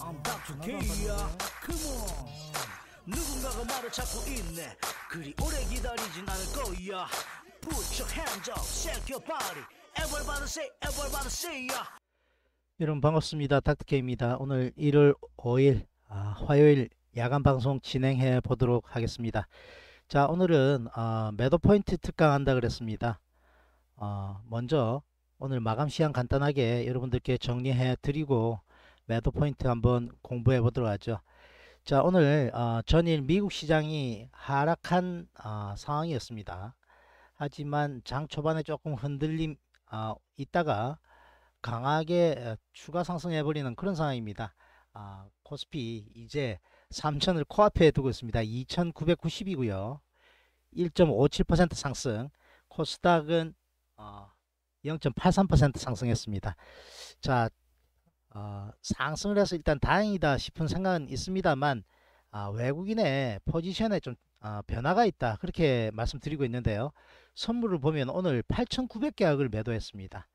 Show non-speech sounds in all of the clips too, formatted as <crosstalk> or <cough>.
I'm back 야 Come on 누군가가 말을 찾고 있네 그리 오래 기다리진 않을 거야 Put your hands up, shake your body Everybody say, everybody say ya 여러분 반갑습니다 닥터케입니다 오늘 1월 5일 아, 화요일 야간 방송 진행해 보도록 하겠습니다 자 오늘은 어, 매도 포인트 특강한다 그랬습니다 어, 먼저 오늘 마감 시간 간단하게 여러분들께 정리해 드리고 매도 포인트 한번 공부해 보도록 하죠. 자 오늘 어, 전일 미국 시장이 하락한 어, 상황이었습니다. 하지만 장 초반에 조금 흔들림 어, 있다가 강하게 추가 상승해 버리는 그런 상황입니다. 아, 코스피 이제 3천을 코앞에 두고 있습니다. 2,990이고요. 1.57% 상승. 코스닥은 어, 0.83% 상승했습니다. 자, 어, 상승을 해서 일단 다행이다 싶은 생각은 있습니다만 아, 외국인의 포지션에 좀 아, 변화가 있다 그렇게 말씀드리고 있는데요. 선물을 보면 오늘 8,900계약을 매도했습니다.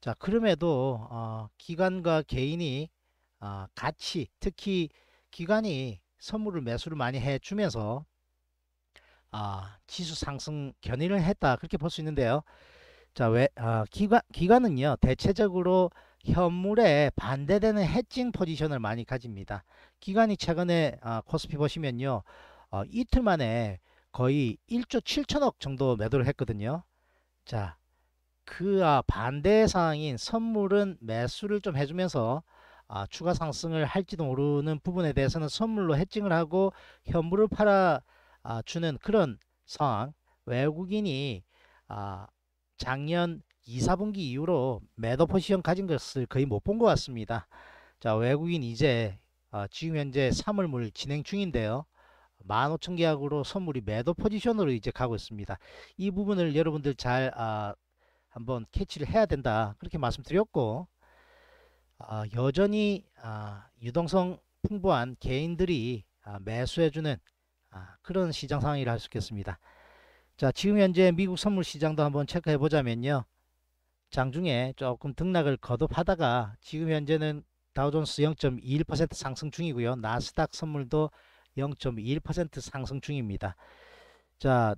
자 그럼에도 어, 기관과 개인이 어, 같이 특히 기관이 선물을 매수를 많이 해주면서 아, 지수 상승 견인을 했다 그렇게 볼 수 있는데요. 자, 왜 아, 어, 기관 기관은요 대체적으로 현물에 반대되는 해칭 포지션을 많이 가집니다. 기관이 최근에 아, 코스피 보시면요. 어, 이틀 만에 거의 1조 7천억 정도 매도를 했거든요. 자, 그와 반대 상황인 선물은 매수를 좀 해주면서 아, 추가 상승을 할지도 모르는 부분에 대해서는 선물로 해칭을 하고 현물을 팔아주는 아, 그런 상황 외국인이 아, 작년 2, 4분기 이후로 매도 포지션 가진 것을 거의 못 본 것 같습니다. 자 외국인 이제 어, 지금 현재 3월물 진행 중인데요. 15,000 계약으로 선물이 매도 포지션으로 이제 가고 있습니다. 이 부분을 여러분들 잘 아, 한번 캐치를 해야 된다 그렇게 말씀드렸고 아, 여전히 아, 유동성 풍부한 개인들이 아, 매수해주는 아, 그런 시장 상황이라 할 수 있겠습니다. 자 지금 현재 미국 선물 시장도 한번 체크해 보자면요. 장중에 조금 등락을 거듭하다가 지금 현재는 다우존스 0.21% 상승 중이고요. 나스닥 선물도 0.21% 상승 중입니다. 자,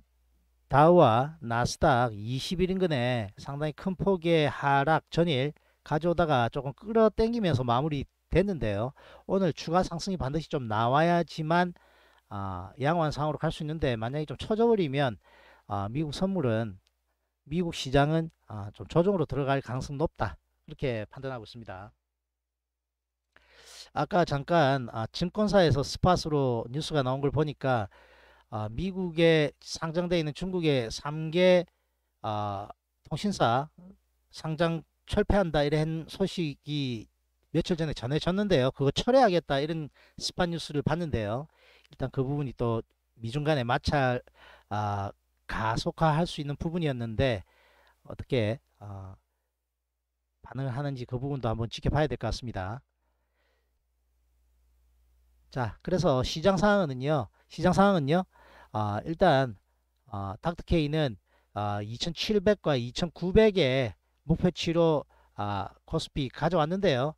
다우와 나스닥 20일 인근에 상당히 큰 폭의 하락 전일 가져오다가 조금 끌어당기면서 마무리 됐는데요. 오늘 추가 상승이 반드시 좀 나와야지만 아, 양한상으로갈 수 있는데 만약에 좀 쳐져버리면 아, 미국 선물은 미국 시장은 아, 좀 조정으로 들어갈 가능성 높다. 이렇게 판단하고 있습니다. 아까 잠깐 아, 증권사에서 스팟으로 뉴스가 나온 걸 보니까 아, 미국에 상장되어 있는 중국의 3개 아, 통신사 상장 철폐한다 이런 소식이 며칠 전에 전해졌는데요. 그거 철회하겠다 이런 스팟 뉴스를 봤는데요. 일단 그 부분이 또 미중 간의 마찰 아, 가속화할 수 있는 부분이었는데 어떻게 어, 반응을 하는지 그 부분도 한번 지켜봐야 될 것 같습니다. 자, 그래서 시장 상황은요. 시장 상황은요. 어, 일단 어, 닥터케는 어, 2,700과 2,900의 목표치로 아, 코스피 가져왔는데요.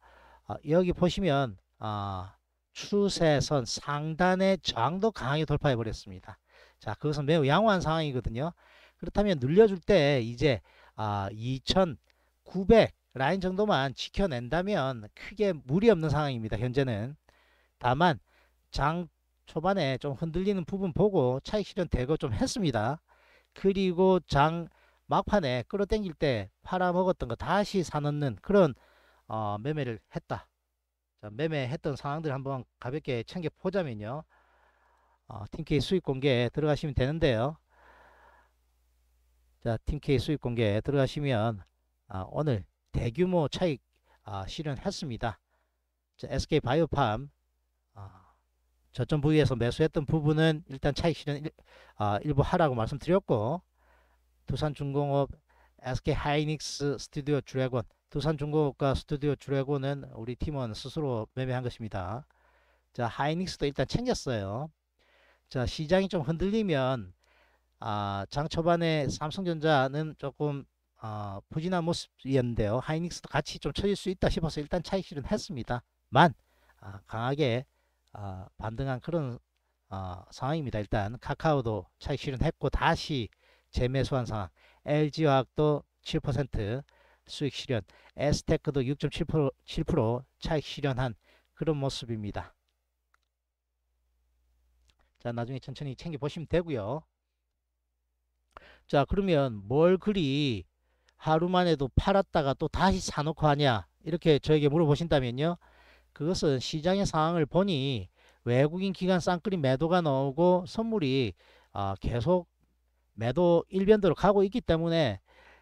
아, 여기 보시면 아, 어, 추세선 상단의 저항도 강하게 돌파해 버렸습니다. 자, 그것은 매우 양호한 상황이거든요. 그렇다면 늘려줄 때 이제 아, 2900 라인 정도만 지켜낸다면 크게 무리 없는 상황입니다. 현재는. 다만 장 초반에 좀 흔들리는 부분 보고 차익 실현 대거 좀 했습니다. 그리고 장 막판에 끌어당길 때 팔아먹었던 거 다시 사놓는 그런 어, 매매를 했다. 자, 매매했던 상황들 한번 가볍게 챙겨보자면요. 어, 팀K 수익 공개 들어가시면 되는데요. 자, 팀K 수익 공개 들어가시면 아, 오늘 대규모 차익 아, 실현했습니다. 자, SK 바이오팜 아, 저점 부위에서 매수했던 부분은 일단 차익 실현 일, 아, 일부 하라고 말씀드렸고 두산중공업, SK 하이닉스, 스튜디오 드래곤 두산중공업과 스튜디오 드래곤은 우리 팀원 스스로 매매한 것입니다. 자, 하이닉스도 일단 챙겼어요. 자, 시장이 좀 흔들리면 아, 장 초반에 삼성전자는 조금 어, 부진한 모습이었는데요. 하이닉스도 같이 좀 처질 수 있다 싶어서 일단 차익 실은 했습니다만 아, 강하게 아, 반등한 그런 어, 상황입니다. 일단 카카오도 차익 실은 했고 다시 재매수한 상황. LG화학도 7% 수익 실현, 에스테크도 6.7% 차익 실현한 그런 모습입니다. 자 나중에 천천히 챙겨 보시면 되고요 자 그러면 뭘 그리 하루만 해도 팔았다가 또 다시 사놓고 하냐 이렇게 저에게 물어보신다면요 그것은 시장의 상황을 보니 외국인 기관 쌍끌이 매도가 나오고 선물이 아, 계속 매도 일변도로 가고 있기 때문에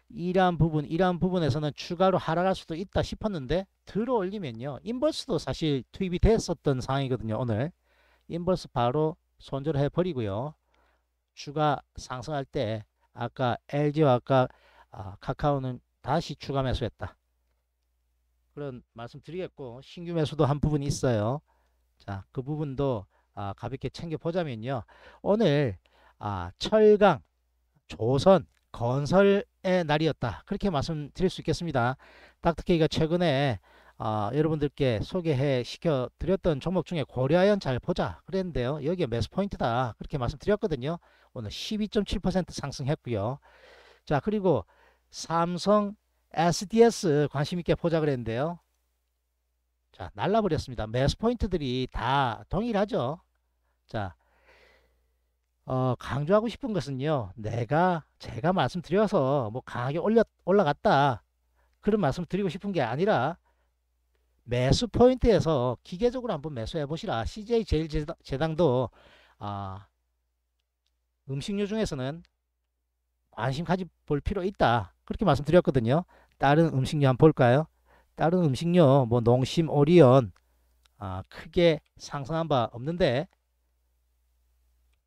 이러한 부분 이러한 부분에서는 추가로 하락할 수도 있다 싶었는데 들어올리면요 인버스도 사실 투입이 됐었던 상황이거든요 오늘 인버스 바로 손절 해버리고요. 추가 상승할 때 아까 LG와 아까 아, 카카오는 다시 추가 매수했다. 그런 말씀드리겠고 신규 매수도 한 부분이 있어요. 자, 그 부분도 아, 가볍게 챙겨보자면요. 오늘 아, 철강, 조선, 건설의 날이었다. 그렇게 말씀드릴 수 있겠습니다. 닥터케이가 최근에 아, 여러분들께 소개해 시켜 드렸던 종목 중에 고려아연 잘 보자 그랬는데요. 여기에 매수 포인트다 그렇게 말씀드렸거든요. 오늘 12.7% 상승했고요. 자 그리고 삼성 SDS 관심 있게 보자 그랬는데요. 자 날라버렸습니다. 매수 포인트들이 다 동일하죠. 자 어, 강조하고 싶은 것은요. 내가 제가 말씀드려서 뭐 강하게 올려 올라갔다 그런 말씀 드리고 싶은 게 아니라 매수 포인트에서 기계적으로 한번 매수해 보시라. CJ 제일제당도 아, 음식료 중에서는 관심 가지볼 필요 있다. 그렇게 말씀드렸거든요. 다른 음식료 한번 볼까요? 다른 음식료 뭐 농심, 오리온 아, 크게 상승한 바 없는데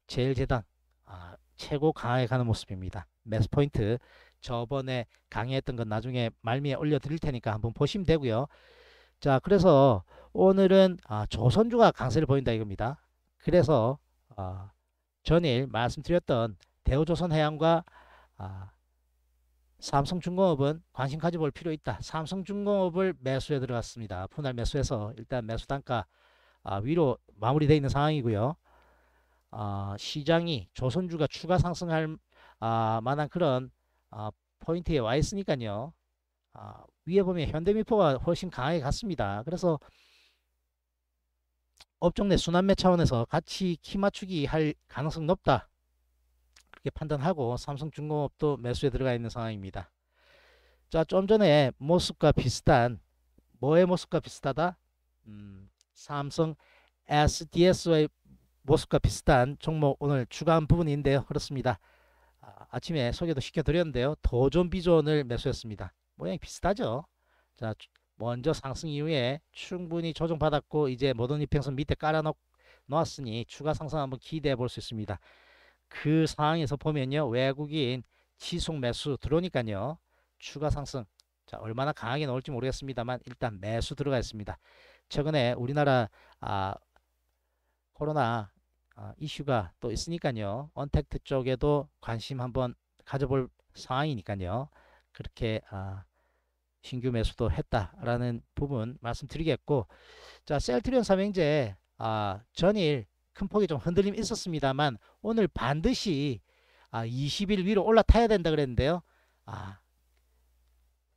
제일제당 아, 최고 강하게 가는 모습입니다. 매수 포인트 저번에 강의했던 건 나중에 말미에 올려드릴 테니까 한번 보시면 되고요. 자 그래서 오늘은 아, 조선주가 강세를 보인다 이겁니다. 그래서 아, 전일 말씀드렸던 대우조선해양과 아, 삼성중공업은 관심 가져볼 필요 있다. 삼성중공업을 매수에 들어갔습니다. 분할 매수해서 일단 매수 단가 아, 위로 마무리되어 있는 상황이고요. 아, 시장이 조선주가 추가 상승할 아, 만한 그런 아, 포인트에 와 있으니까요. 아, 위에 보면 현대미포가 훨씬 강하게 갔습니다. 그래서 업종 내 순환매 차원에서 같이 키 맞추기 할 가능성 높다. 그렇게 판단하고 삼성중공업도 매수에 들어가 있는 상황입니다. 자, 좀 전에 모습과 비슷한 뭐의 모습과 비슷하다? 음, 삼성 SDS의 모습과 비슷한 종목 오늘 추가한 부분인데요. 그렇습니다. 아, 침에 소개도 시켜드렸는데요. 도전비전을 매수했습니다. 모양이 비슷하죠. 자, 먼저 상승 이후에 충분히 조정받았고 이제 모든 이평선 밑에 깔아놓았으니 추가 상승 한번 기대해 볼 수 있습니다. 그 상황에서 보면요. 외국인 지속 매수 들어오니까요. 추가 상승 자 얼마나 강하게 나올지 모르겠습니다만 일단 매수 들어가 있습니다. 최근에 우리나라 아, 코로나 아, 이슈가 또 있으니까요. 언택트 쪽에도 관심 한번 가져볼 상황이니까요. 그렇게 아, 신규 매수도 했다라는 부분 말씀드리겠고 자 셀트리온 삼행제 아, 전일 큰 폭이 좀 흔들림 있었습니다만 오늘 반드시 아, 20일 위로 올라타야 된다 그랬는데요. 아,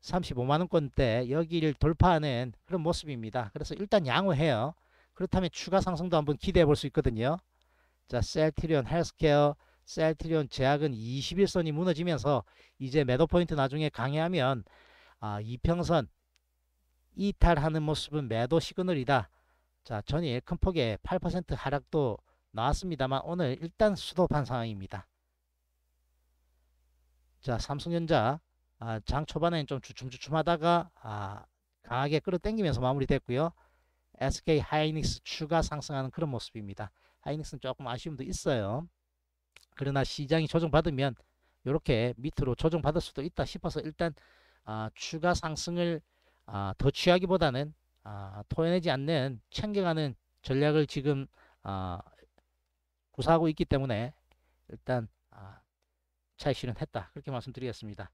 35만원권대 여기를 돌파하는 그런 모습입니다. 그래서 일단 양호해요. 그렇다면 추가 상승도 한번 기대해 볼 수 있거든요. 자, 셀트리온 헬스케어, 셀트리온 제약은 21선이 무너지면서 이제 매도 포인트 나중에 강의하면 아, 이평선 이탈하는 모습은 매도 시그널이다. 자, 전일 큰 폭의 8% 하락도 나왔습니다만 오늘 일단 수도판 상황입니다. 자, 삼성전자 아, 장 초반에는 좀 주춤주춤하다가 아, 강하게 끌어당기면서 마무리됐고요. SK 하이닉스 추가 상승하는 그런 모습입니다. 하이닉스는 조금 아쉬움도 있어요. 그러나 시장이 조정받으면 이렇게 밑으로 조정받을 수도 있다 싶어서 일단 아, 추가 상승을 아, 더 취하기보다는 아, 토해내지 않는 챙겨가는 전략을 지금 아, 구사하고 있기 때문에 일단 아, 차익 실은했다 그렇게 말씀드리겠습니다.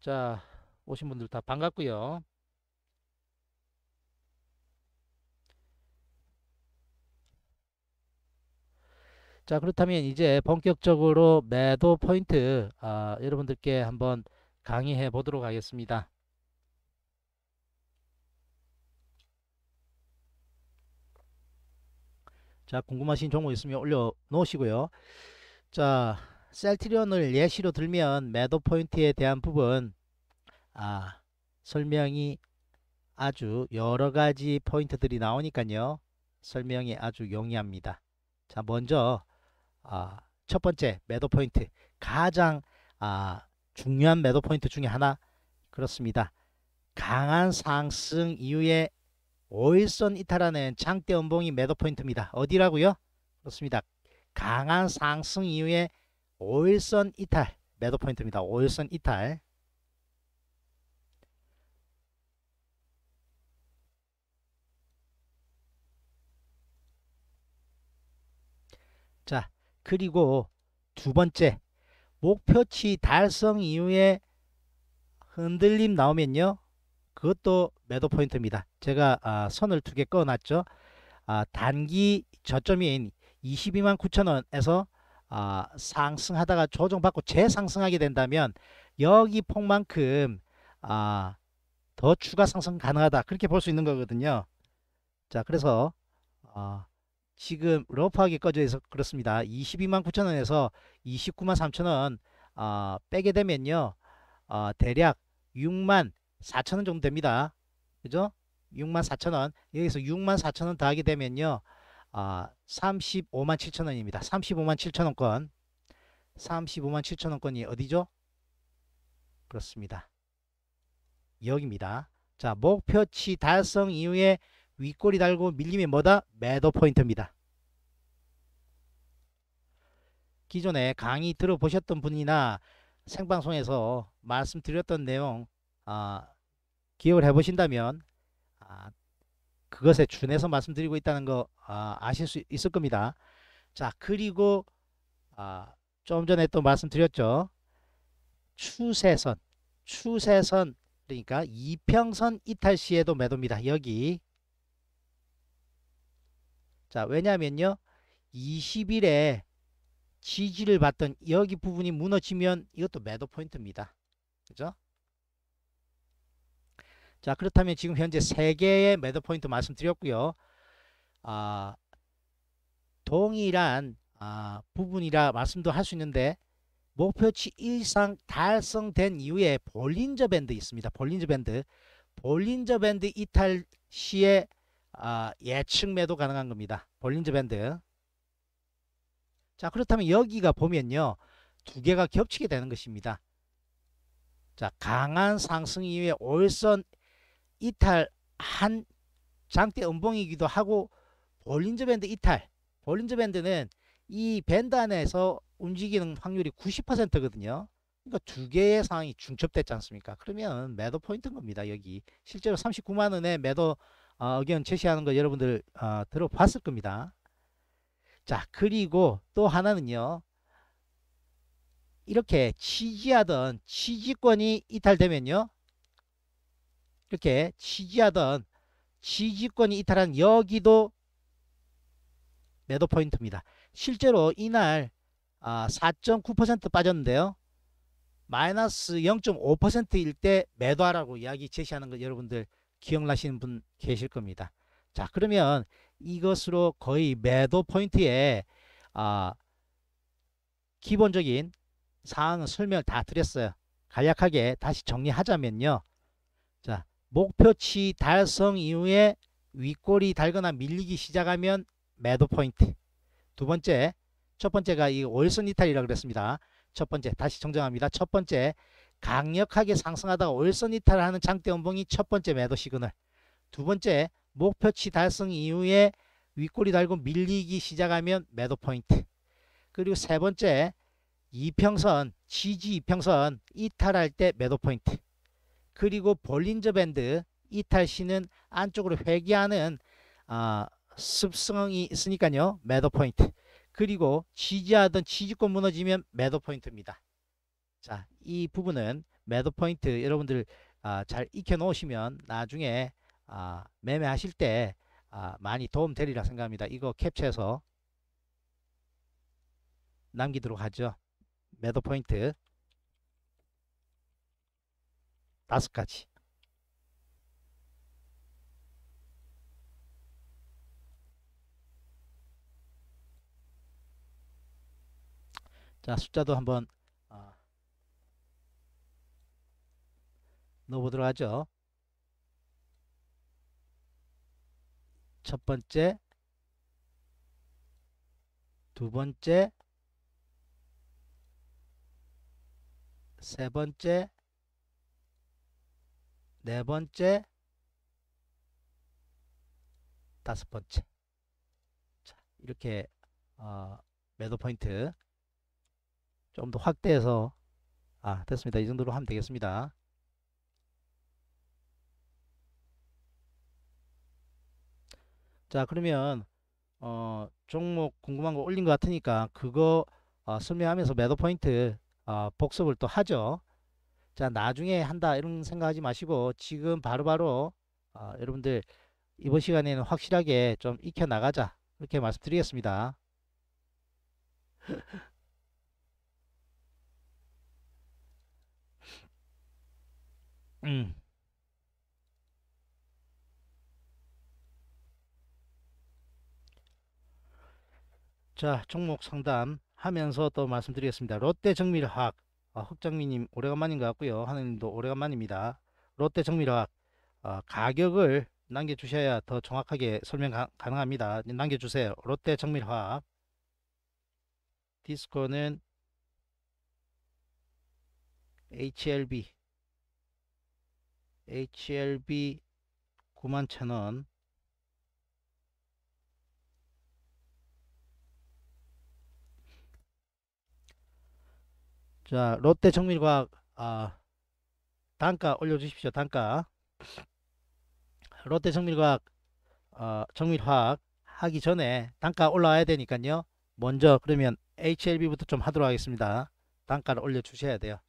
자 오신 분들 다 반갑고요. 자 그렇다면 이제 본격적으로 매도 포인트 아, 여러분들께 한번 강의해 보도록 하겠습니다. 자, 궁금하신 종목 있으면 올려 놓으시고요. 자, 셀트리온을 예시로 들면 매도 포인트에 대한 부분 아, 설명이 아주 여러 가지 포인트들이 나오니까요. 설명이 아주 용이합니다. 자, 먼저 아, 첫 번째 매도 포인트 가장 아, 중요한 매도 포인트 중에 하나 그렇습니다. 강한 상승 이후에 5일선 이탈하는 장대 음봉이 매도 포인트입니다. 어디라고요? 그렇습니다. 강한 상승 이후에 5일선 이탈 매도 포인트입니다. 5일선 이탈 자 그리고 두 번째 목표치 달성 이후에 흔들림 나오면요. 그것도 매도 포인트입니다. 제가 아, 선을 두 개 꺼놨죠. 아, 단기 저점인 22만 9천원에서 아, 상승하다가 조정받고 재상승하게 된다면 여기 폭만큼 더 추가 상승 가능하다 그렇게 볼 수 있는 거거든요. 자 그래서 어, 지금 러프하게 꺼져 있어 그렇습니다. 22만 9천원에서 29만 3천원 어, 아, 빼게 되면요. 어, 대략 6만 4천원 정도 됩니다. 그죠? 6만 4천원 여기서 6만 4천원 더하게 되면요. 어, 아, 35만 7천원입니다. 35만 7천원권 35만 7천원권이 어디죠? 그렇습니다. 여기입니다. 자 목표치 달성 이후에 윗골이 달고 밀림이 뭐다? 매도 포인트입니다. 기존에 강의 들어보셨던 분이나 생방송에서 말씀드렸던 내용 아, 기억을 해보신다면 아, 그것에 준해서 말씀드리고 있다는 거 아, 실수 있을 겁니다. 자 그리고 아, 좀 전에 또 말씀드렸죠. 추세선 추세선 그러니까 이평선 이탈 시에도 매도입니다. 여기 자, 왜냐면요. 20일에 지지를 받던 여기 부분이 무너지면 이것도 매도 포인트입니다. 그죠? 자, 그렇다면 지금 현재 3개의 매도 포인트 말씀드렸고요. 아, 동일한 아, 부분이라 말씀도 할 수 있는데 목표치 이상 달성된 이후에 볼린저 밴드 있습니다. 볼린저 밴드. 볼린저 밴드 이탈 시에 아, 예측 매도 가능한 겁니다. 볼린저 밴드. 자 그렇다면 여기가 보면요. 두 개가 겹치게 되는 것입니다. 자 강한 상승 이후에 올선 이탈한 장대 음봉이기도 하고 볼린저 밴드 이탈 볼린저 밴드는 이 밴드 안에서 움직이는 확률이 90%거든요. 그러니까 두 개의 상황이 중첩됐지 않습니까? 그러면 매도 포인트인 겁니다. 여기 실제로 39만원에 매도 어, 의견 제시하는 거 여러분들 어, 들어봤을 겁니다. 자 그리고 또 하나는요. 이렇게 취지하던 취지권이 이탈되면요. 이렇게 취지하던 취지권이 이탈한 여기도 매도 포인트입니다. 실제로 이날 4.9% 아, 빠졌는데요. 마이너스 0.5%일 때 매도하라고 이야기 제시하는 거 여러분들 기억나시는 분 계실 겁니다. 자 그러면 이것으로 거의 매도 포인트에 아, 기본적인 사항 설명 다 드렸어요. 간략하게 다시 정리하자면요. 자 목표치 달성 이후에 윗골이 달거나 밀리기 시작하면 매도 포인트. 두 번째, 첫 번째가 이 월선 이탈이라고 그랬습니다. 첫 번째, 다시 정정합니다. 첫 번째, 강력하게 상승하다가 월선 이탈하는 장대 연봉이 첫 번째 매도 시그널 두 번째 목표치 달성 이후에 윗꼬리 달고 밀리기 시작하면 매도 포인트 그리고 세 번째 이평선 지지 이평선 이탈할 때 매도 포인트 그리고 볼린저 밴드 이탈 시는 안쪽으로 회귀하는 어, 습성이 있으니까요 매도 포인트 그리고 지지하던 지지권 무너지면 매도 포인트입니다 자이 부분은 매도 포인트 여러분들 아, 잘 익혀 놓으시면 나중에 아, 매매하실 때 아, 많이 도움 되리라 생각합니다. 이거 캡처해서 남기도록 하죠. 매도 포인트 다섯 가지. 자 숫자도 한번 넣어보도록 하죠. 첫 번째, 두 번째, 세 번째, 네 번째, 다섯 번째. 자, 이렇게 어, 매도 포인트 좀 더 확대해서 아 됐습니다. 이 정도로 하면 되겠습니다. 자 그러면 어, 종목 궁금한 거 올린 것 같으니까 그거 어, 설명하면서 매도 포인트 어, 복습을 또 하죠. 자 나중에 한다 이런 생각하지 마시고 지금 바로바로 바로, 어, 여러분들 이번 시간에는 확실하게 좀 익혀나가자 이렇게 말씀드리겠습니다. 음. 자, 종목 상담 하면서 또 말씀드리겠습니다. 롯데 정밀화학, 아, 흑장미님 오래간만인 것 같고요. 하느님도 오래간만입니다. 롯데 정밀화학, 아, 가격을 남겨주셔야 더 정확하게 설명 가, 능합니다 남겨주세요. 롯데 정밀화학. 디스코는 HLB. HLB 9 1 0 0 0원 자 롯데 정밀과학 아, 단가 올려주십시오 단가 롯데 정밀과학 어, 정밀화학 하기 전에 단가 올라와야 되니까요 먼저 그러면 HLB부터 좀 하도록 하겠습니다 단가를 올려주셔야 돼요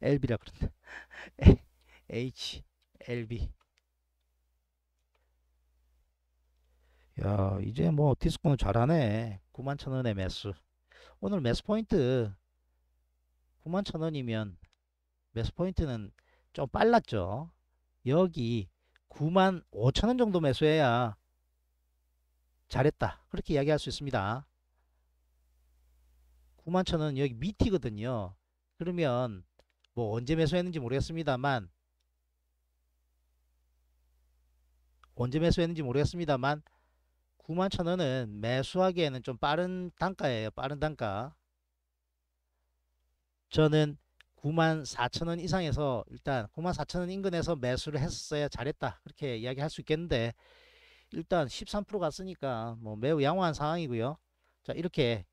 LB라 그런데 HLB 야 이제 뭐 디스코는 잘하네 9 1 0 0 0원의 매수 오늘 매수 포인트 9만 천원이면 매수 포인트는 좀 빨랐죠. 여기 9만 5천원 정도 매수해야 잘했다. 그렇게 이야기할 수 있습니다. 9만 천 원 여기 밑이거든요. 그러면 뭐 언제 매수했는지 모르겠습니다만 언제 매수했는지 모르겠습니다만 9만 천원은 매수하기에는 좀 빠른 단가예요. 빠른 단가. 저는 9만 4천 원 이상에서 일단 9만 4천 원 인근에서 매수를 했어야 잘했다 그렇게 이야기할 수 있겠는데 일단 13% 갔으니까 뭐 매우 양호한 상황이고요. 자 이렇게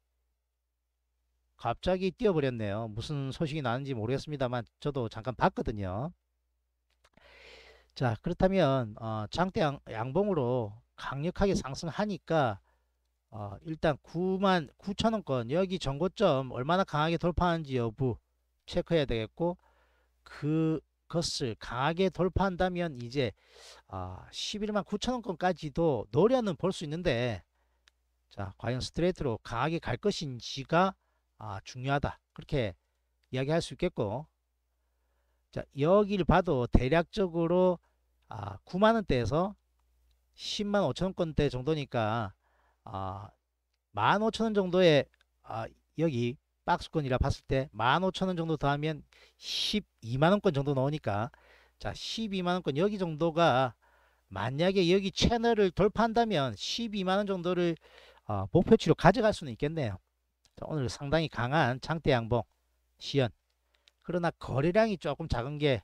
갑자기 뛰어버렸네요. 무슨 소식이 나는지 모르겠습니다만 저도 잠깐 봤거든요. 자 그렇다면 어, 장대 양, 양봉으로 강력하게 상승하니까 어, 일단 9만 9천원권 여기 전고점 얼마나 강하게 돌파하는지 여부 체크해야 되겠고 그것을 강하게 돌파한다면 이제 어, 아, 11만 9천원권까지도 노려는 볼 수 있는데 자 과연 스트레이트로 강하게 갈 것인지가 아, 중요하다 그렇게 이야기할 수 있겠고 자 여기를 봐도 대략적으로 아, 9만원대에서 10만 5천원권대 정도니까 아, 15,000원 정도에 아, 여기 박스권이라 봤을 때 15,000원 정도 더하면 12만원권 정도 넣으니까 자 12만원권 여기 정도가 만약에 여기 채널을 돌파한다면 12만원 정도를 어, 목표치로 가져갈 수는 있겠네요. 자, 오늘 상당히 강한 장대 양봉 시연 그러나 거래량이 조금 작은 게좀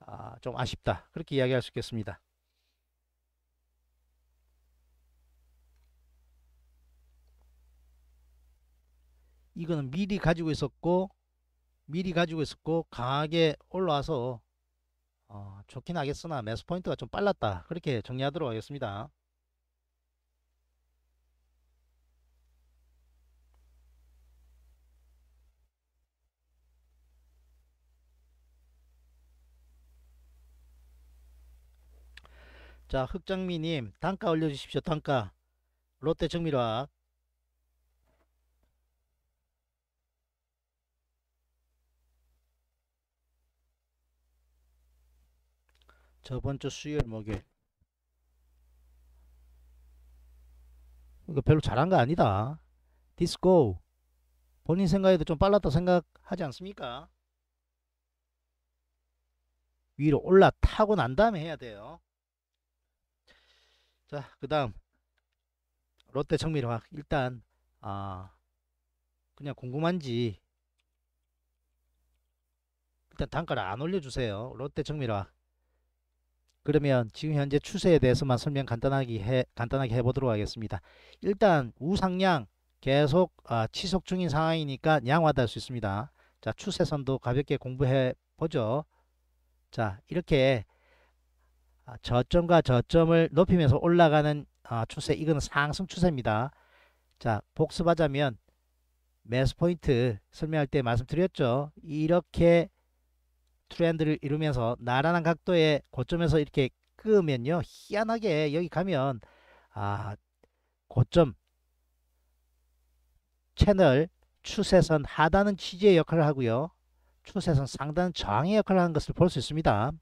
아, 아쉽다 그렇게 이야기할 수 있겠습니다. 이거는 미리 가지고 있었고 미리 가지고 있었고 강하게 올라와서 어, 좋긴 하겠으나 매수 포인트가 좀 빨랐다 그렇게 정리하도록 하겠습니다 자 흑장미님 단가 올려주십시오 단가 롯데 정밀화 저번 주 수요일 목요일 이거 별로 잘한 거 아니다 디스코 본인 생각에도 좀 빨랐다 생각하지 않습니까? 위로 올라타고 난 다음에 해야 돼요. 자, 그 다음 롯데 정밀화학 일단 아 그냥 궁금한지 일단 단가를 안 올려주세요. 롯데 정밀화학 그러면 지금 현재 추세에 대해서만 설명 간단하게 해, 간단하게 해보도록 하겠습니다. 일단 우상향 계속 아, 지속 중인 상황이니까 양화될 수 있습니다. 자 추세선도 가볍게 공부해 보죠. 자 이렇게 아, 저점과 저점을 높이면서 올라가는 아, 추세 이거는 상승 추세입니다. 자 복습하자면 매스 포인트 설명할 때 말씀드렸죠. 이렇게 트렌드를 이루면서 나란한 각도의 고점에서 이렇게 끄면요 희한하게 여기 가면 아 고점 채널 추세선 하단은 지지의 역할을 하고요 추세선 상단은 저항의 역할을 하는 것을 볼 수 있습니다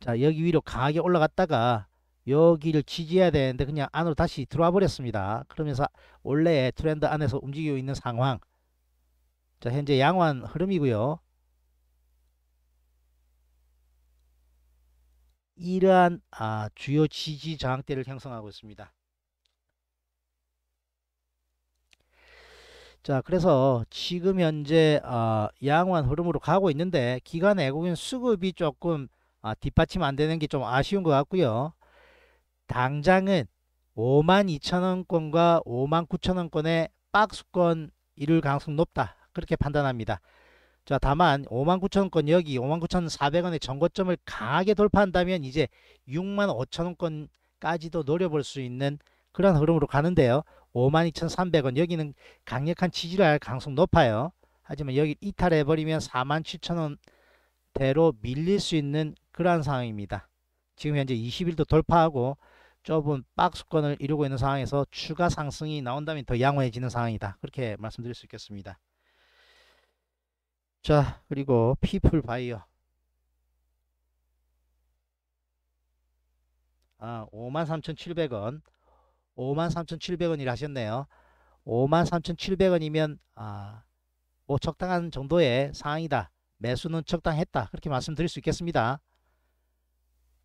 자 여기 위로 강하게 올라갔다가 여기를 지지해야 되는데 그냥 안으로 다시 들어와 버렸습니다 그러면서 원래 트렌드 안에서 움직이고 있는 상황 자 현재 양호한 흐름이고요 이러한 아, 주요 지지 저항대를 형성하고 있습니다. 자 그래서 지금 현재 어, 양호한 흐름으로 가고 있는데 기관 외국인 수급이 조금 어, 아, 뒷받침 안되는 게 좀 아쉬운 것 같고요. 당장은 5 2 0원권과5 9 0원권의 박스권 이룰 가능성 높다. 그렇게 판단합니다. 자 다만 59,000원 권 여기 59,400원의 전고점을 강하게 돌파한다면 이제 65,000원까지도 권 노려볼 수 있는 그런 흐름으로 가는데요. 52,300원 여기는 강력한 지지를 할 가능성 높아요. 하지만 여기 이탈해버리면 47,000원대로 밀릴 수 있는 그러한 상황입니다. 지금 현재 20일도 돌파하고 좁은 박수권을 이루고 있는 상황에서 추가 상승이 나온다면 더 양호해지는 상황이다. 그렇게 말씀드릴 수 있겠습니다. 자, 그리고 피플 바 p l 아, 53,700원. 53,700원이라 하셨네요. 53,700원이면 아, 뭐 적당한 정도의 상황이다. 매수는 적당했다. 그렇게 말씀드릴 수 있겠습니다.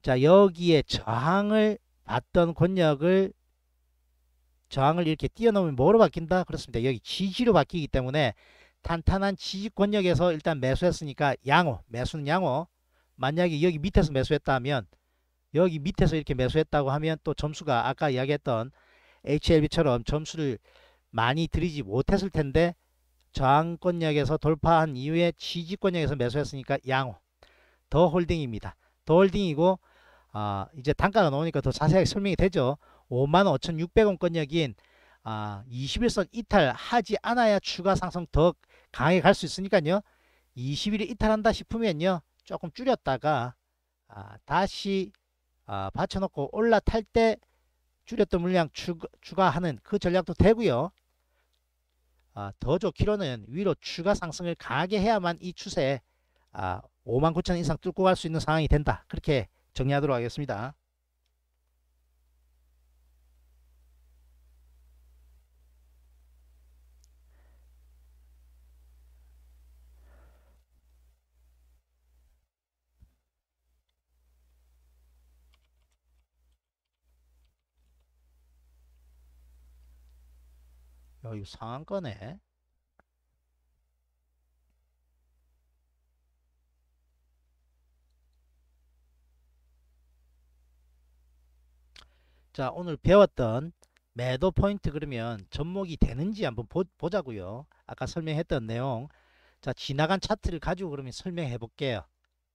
자, 여기에 저항을 받던 권역을 저항을 이렇게 뛰어넘으면 뭐로 바뀐다? 그렇습니다. 여기 지지로 바뀌기 때문에 탄탄한 지지 권역에서 일단 매수했으니까 양호 매수는 양호 만약에 여기 밑에서 매수했다면 여기 밑에서 이렇게 매수했다고 하면 또 점수가 아까 이야기했던 HLB처럼 점수를 많이 들이지 못했을 텐데 저항권역에서 돌파한 이후에 지지권역에서 매수했으니까 양호 더 홀딩입니다. 더 홀딩이고 아, 이제 단가가 나오니까 더 자세하게 설명이 되죠. 55,600원권역인 아, 21선 이탈하지 않아야 추가 상승 더 강하게 갈 수 있으니까요. 20일에 이탈한다 싶으면요. 조금 줄였다가 아, 다시 아, 받쳐놓고 올라탈 때 줄였던 물량 추, 추가하는 그 전략도 되고요. 아, 더 좋기로는 위로 추가 상승을 강하게 해야만 이 추세에 아, 5만 9천 이상 뚫고 갈 수 있는 상황이 된다. 그렇게 정리하도록 하겠습니다. 거의 상한가네. 자 오늘 배웠던 매도 포인트 그러면 접목이 되는지 한번 보, 자고요 아까 설명했던 내용 자 지나간 차트를 가지고 그러면 설명해 볼게요.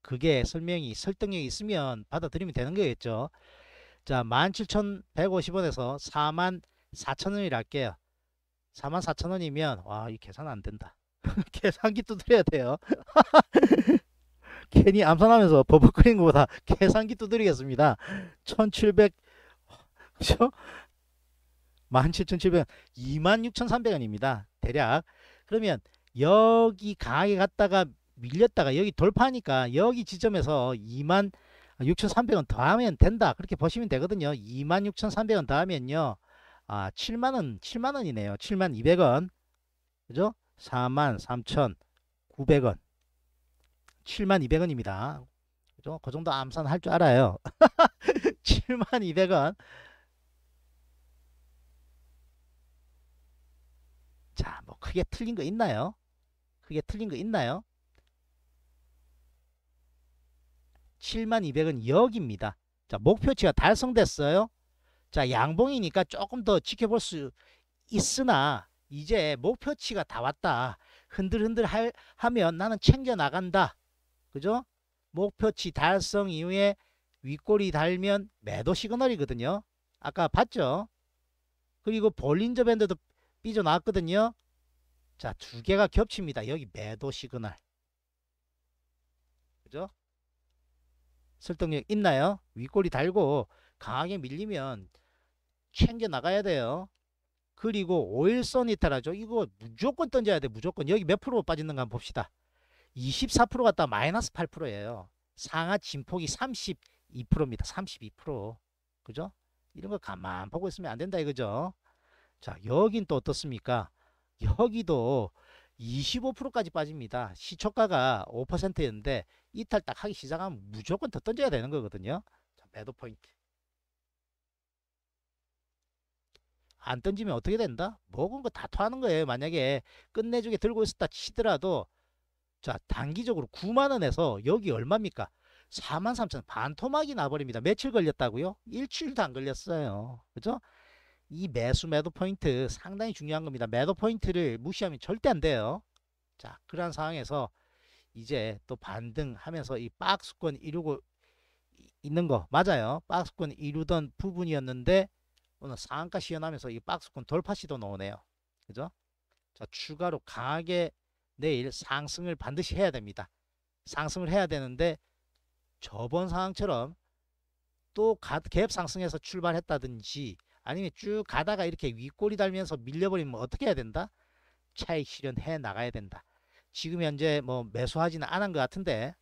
그게 설명이 설득력이 있으면 받아들이면 되는 거겠죠. 자 17,150원에서 44,000원이라 할게요. 44,000원이면 와 이 계산 안 된다. <laughs> 계산기 두드려야 돼요. <laughs> 괜히 암산하면서 버벅거리는 것보다 계산기 두드리겠습니다. 1,700 그죠? 17,700원 26,300원입니다. 대략 그러면 여기 강하게 갔다가 밀렸다가 여기 돌파하니까 여기 지점에서 26,300원 더하면 된다. 그렇게 보시면 되거든요. 26,300원 더하면요. 아 7만원 7만원이네요 7만 200원 그죠 4만 3천 900원 7만 200원입니다 그죠 그 정도 암산 할 줄 알아요 7만 200원 자뭐 크게 틀린 거 있나요 크게 틀린 거 있나요 72,000원 만 여기입니다. 자, 목표치가 달성됐어요. 자 양봉이니까 조금 더 지켜볼 수 있으나 이제 목표치가 다 왔다. 흔들흔들 할, 하면 나는 챙겨 나간다. 그죠? 목표치 달성 이후에 윗골이 달면 매도 시그널이거든요. 아까 봤죠? 그리고 볼린저 밴드도 삐져나왔거든요. 자, 두 개가 겹칩니다. 여기 매도 시그널. 그죠? 설득력 있나요? 윗골이 달고 강하게 밀리면 챙겨 나가야 돼요. 그리고 오일선 이탈하죠. 이거 무조건 던져야 돼. 무조건. 여기 몇 프로 빠지는가 한번 봅시다. 24% 갔다 마이너스 8%예요. 상하 진폭이 32%입니다. 32%. 그죠? 이런 거 가만 보고 있으면 안 된다 이거죠. 자, 여긴 또 어떻습니까? 여기도 25%까지 빠집니다. 시초가가 5%였는데 이탈 딱 하기 시작하면 무조건 더 던져야 되는 거거든요. 자, 매도 포인트. 안 던지면 어떻게 된다? 먹은 거 다 토하는 거예요. 만약에 끝내주게 들고 있었다 치더라도 자 단기적으로 9만원에서 여기 얼마입니까? 4만 3천 반토막이 나버립니다. 며칠 걸렸다고요? 일주일도 안 걸렸어요. 그죠? 이 매수 매도 포인트 상당히 중요한 겁니다. 매도 포인트를 무시하면 절대 안 돼요. 자 그러한 상황에서 이제 또 반등하면서 이 박스권 이루고 있는 거 맞아요. 박스권 이루던 부분이었는데 오늘 상한가 시연하면서 이 박스권 돌파 시도 나오네요. 그죠? 자, 추가로 강하게 내일 상승을 반드시 해야 됩니다. 상승을 해야 되는데 저번 상황처럼 또 갭 상승해서 출발했다든지 아니면 쭉 가다가 이렇게 윗골이 달면서 밀려버리면 어떻게 해야 된다? 차익 실현해 나가야 된다. 지금 현재 뭐 매수하지는 않은 것 같은데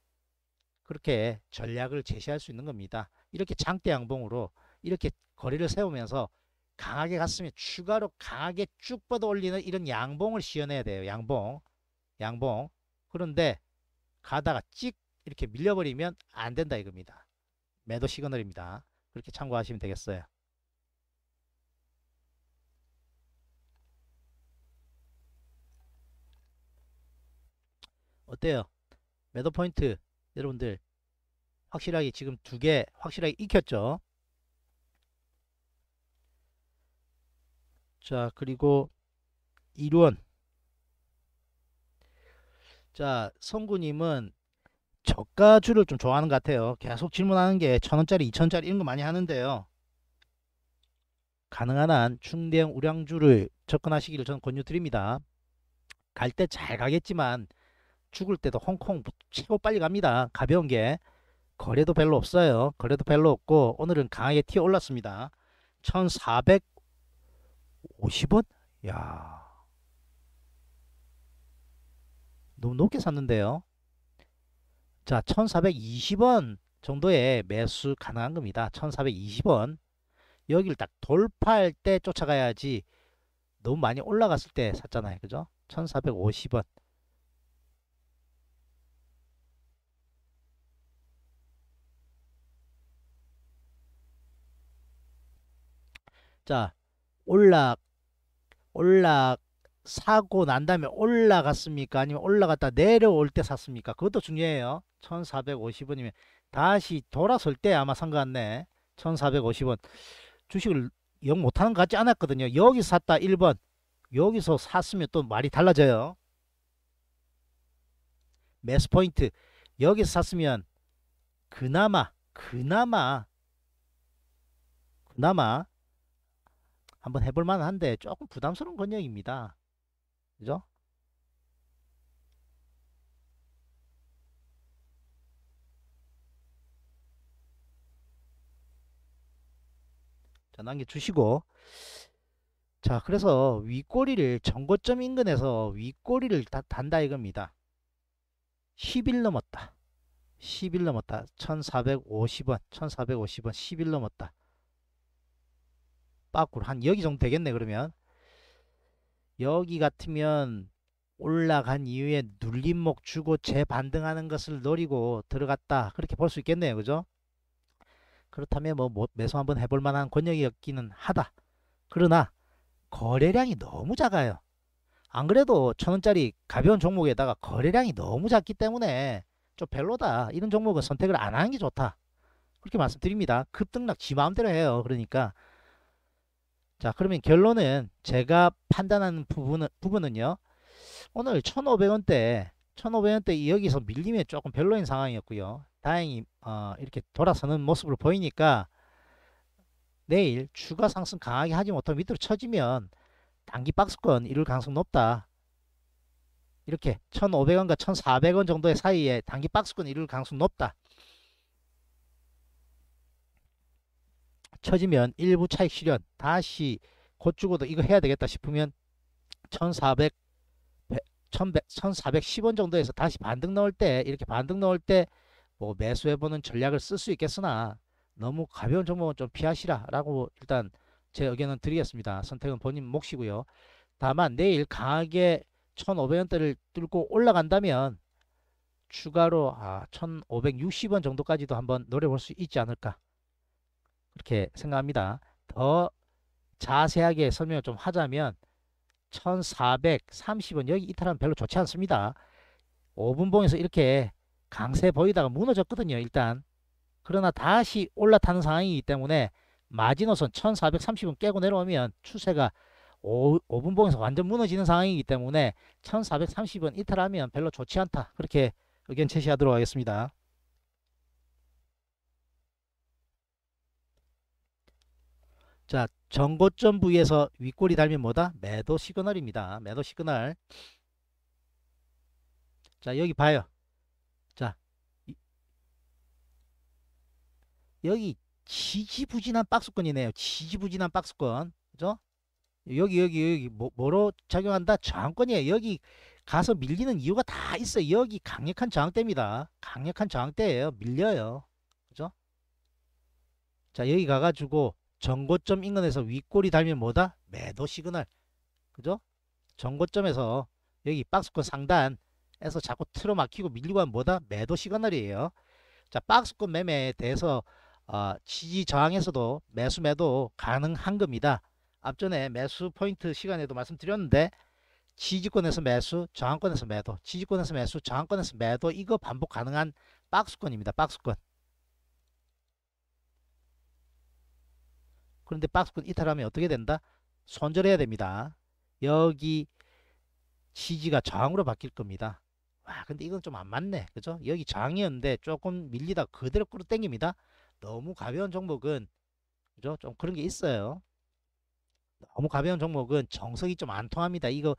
그렇게 전략을 제시할 수 있는 겁니다. 이렇게 장대 양봉으로 이렇게 거리를 세우면서 강하게 갔으면 추가로 강하게 쭉 뻗어 올리는 이런 양봉을 시연해야 돼요. 양봉. 양봉. 그런데 가다가 찍 이렇게 밀려버리면 안 된다 이겁니다. 매도 시그널입니다. 그렇게 참고하시면 되겠어요. 어때요? 매도 포인트 여러분들 확실하게 지금 두 개 확실하게 익혔죠? 자 그리고 1원 자 성구님은 저가주를 좀 좋아하는 것 같아요 계속 질문하는 게 천원짜리 이천원짜리 이런 거 많이 하는데요 가능한 한충대형 우량주를 접근하시기를 저는 권유드립니다 갈 때 잘 가겠지만 죽을 때도 홍콩 최고 빨리 갑니다 가벼운 게 거래도 별로 없어요 거래도 별로 없고 오늘은 강하게 튀어 올랐습니다 1400 50원? 야 너무 높게 샀는데요. 자 1420원 정도의 매수 가능한 겁니다. 1420원 여기를 딱 돌파할 때 쫓아가야지 너무 많이 올라갔을 때 샀잖아요. 그죠? 1450원 자 올라 올라 사고 난 다음에 올라갔습니까? 아니면 올라갔다 내려올 때 샀습니까? 그것도 중요해요. 1450원이면 다시 돌아설 때 아마 상관 같네. 1450원. 주식을 영 못하는 것 같지 않았거든요. 여기서 샀다 1번. 여기서 샀으면 또 말이 달라져요. 매스 포인트. 여기서 샀으면 그나마 그나마 그나마 한번 해볼 만한데 조금 부담스러운 권역입니다. 그죠? 자, 남겨주시고 자 그래서 윗꼬리를 전고점 인근에서 윗꼬리를 다, 단다 이겁니다 10일 넘었다 10일 넘었다 1450원 1450원 10일 넘었다 밖으로 한 여기 정도 되겠네 그러면 여기 같으면 올라간 이후에 눌림목 주고 재반등하는 것을 노리고 들어갔다 그렇게 볼 수 있겠네요 그죠 그렇다면 뭐, 뭐 매수 한번 해볼 만한 권역이없기는 하다 그러나 거래량이 너무 작아요 안 그래도 천원짜리 가벼운 종목에다가 거래량이 너무 작기 때문에 좀 별로다 이런 종목은 선택을 안 하는 게 좋다 그렇게 말씀드립니다 급등락 지 마음대로 해요 그러니까 자 그러면 결론은 제가 판단하는 부분은, 부분은요 오늘 1500원대 1500원대 여기서 밀리면 조금 별로인 상황이었고요 다행히 어, 이렇게 돌아서는 모습으로 보이니까 내일 추가 상승 강하게 하지 못하고 밑으로 쳐지면 단기 박스권 이룰 가능성 높다 이렇게 1500원과 1400원 정도의 사이에 단기 박스권 이룰 가능성 높다 쳐지면 일부 차익 실현 다시 곧 죽어도 이거 해야 되겠다 싶으면 1400 1 4 1 0원 정도에서 다시 반등 넣을 때 이렇게 반등 넣을 때뭐 매수해보는 전략을 쓸 수 있겠으나 너무 가벼운 종목은 좀 피하시라 라고 일단 제 의견은 드리겠습니다. 선택은 본인 몫이고요. 다만 내일 강하게 1500원대를 뚫고 올라간다면 추가로 아, 1560원 정도까지도 한번 노려볼 수 있지 않을까 그렇게 생각합니다. 더 자세하게 설명을 좀 하자면 1430은 여기 이탈하면 별로 좋지 않습니다. 5분봉에서 이렇게 강세 보이다가 무너졌거든요. 일단 그러나 다시 올라타는 상황이기 때문에 마지노선 1430은 깨고 내려오면 추세가 5, 5분봉에서 완전 무너지는 상황이기 때문에 1430은 이탈하면 별로 좋지 않다. 그렇게 의견 제시하도록 하겠습니다. 자, 전고점 부위에서 윗골이 달면 뭐다? 매도 시그널입니다. 매도 시그널. 자, 여기 봐요. 자, 여기 지지부진한 박스권이네요. 지지부진한 박스권. 그죠? 여기 여기 여기 뭐, 뭐로 작용한다? 저항권이에요. 여기 가서 밀리는 이유가 다 있어요. 여기 강력한 저항대입니다. 강력한 저항대예요. 밀려요. 그죠? 자 여기 가가지고 전고점 인근에서 윗골이 달면 뭐다? 매도 시그널. 그죠? 전고점에서 여기 박스권 상단에서 자꾸 틀어 막히고 밀리고 하면 뭐다? 매도 시그널이에요. 자, 박스권 매매에 대해서 어, 지지 저항에서도 매수 매도 가능한 겁니다. 앞전에 매수 포인트 시간에도 말씀드렸는데 지지권에서 매수, 저항권에서 매도, 지지권에서 매수, 저항권에서 매도 이거 반복 가능한 박스권입니다. 박스권. 그런데 박스권 이탈하면 어떻게 된다? 손절해야 됩니다. 여기 지지가 저항으로 바뀔 겁니다. 와 근데 이건 좀 안 맞네. 그죠? 여기 저항이었는데 조금 밀리다 그대로 끌어땡깁니다 너무 가벼운 종목은 그죠? 좀 그런 게 있어요. 너무 가벼운 종목은 정석이 좀 안 통합니다. 이거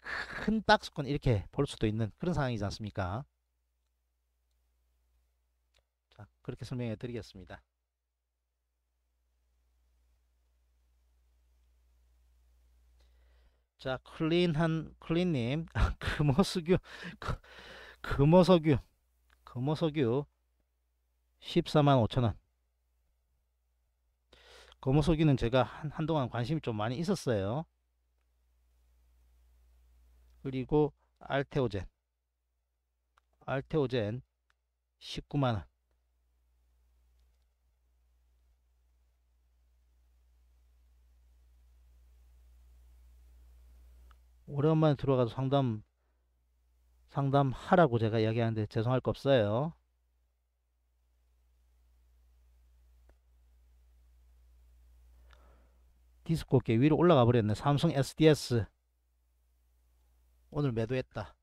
큰 박스권 이렇게 볼 수도 있는 그런 상황이지 않습니까? 자 그렇게 설명해 드리겠습니다. 자, 클린한 클린님 <laughs> 그, 금호석유 금호석유 금호석유 14만 5천원 금호석유는 제가 한, 한동안 관심이 좀 많이 있었어요 그리고 알테오젠 알테오젠 19만원 오랜만에 들어가서 상담 상담하라고 제가 이야기하는데 죄송할 거 없어요. 디스코께 위로 올라가 버렸네. 삼성 SDS 오늘 매도했다.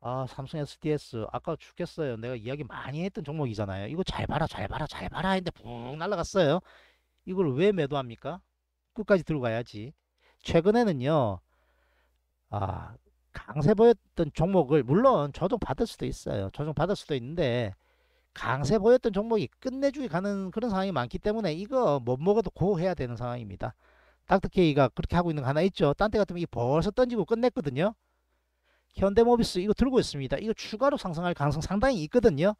아 삼성 SDS 아까 죽겠어요. 내가 이야기 많이 했던 종목이잖아요. 이거 잘 봐라 잘 봐라 잘 봐라 했는데 붕 날라갔어요. 이걸 왜 매도합니까? 끝까지 들어 가야지. 최근에는요. 아, 강세 보였던 종목을 물론 조정 받을 수도 있어요. 조정 받을 수도 있는데 강세 보였던 종목이 끝내주기 가는 그런 상황이 많기 때문에 이거 못 먹어도 고해야 되는 상황입니다. 닥터케이가 그렇게 하고 있는 거 하나 있죠. 딴 때 같으면 이 벌써 던지고 끝냈거든요. 현대모비스 이거 들고 있습니다. 이거 추가로 상승할 가능성 상당히 있거든요.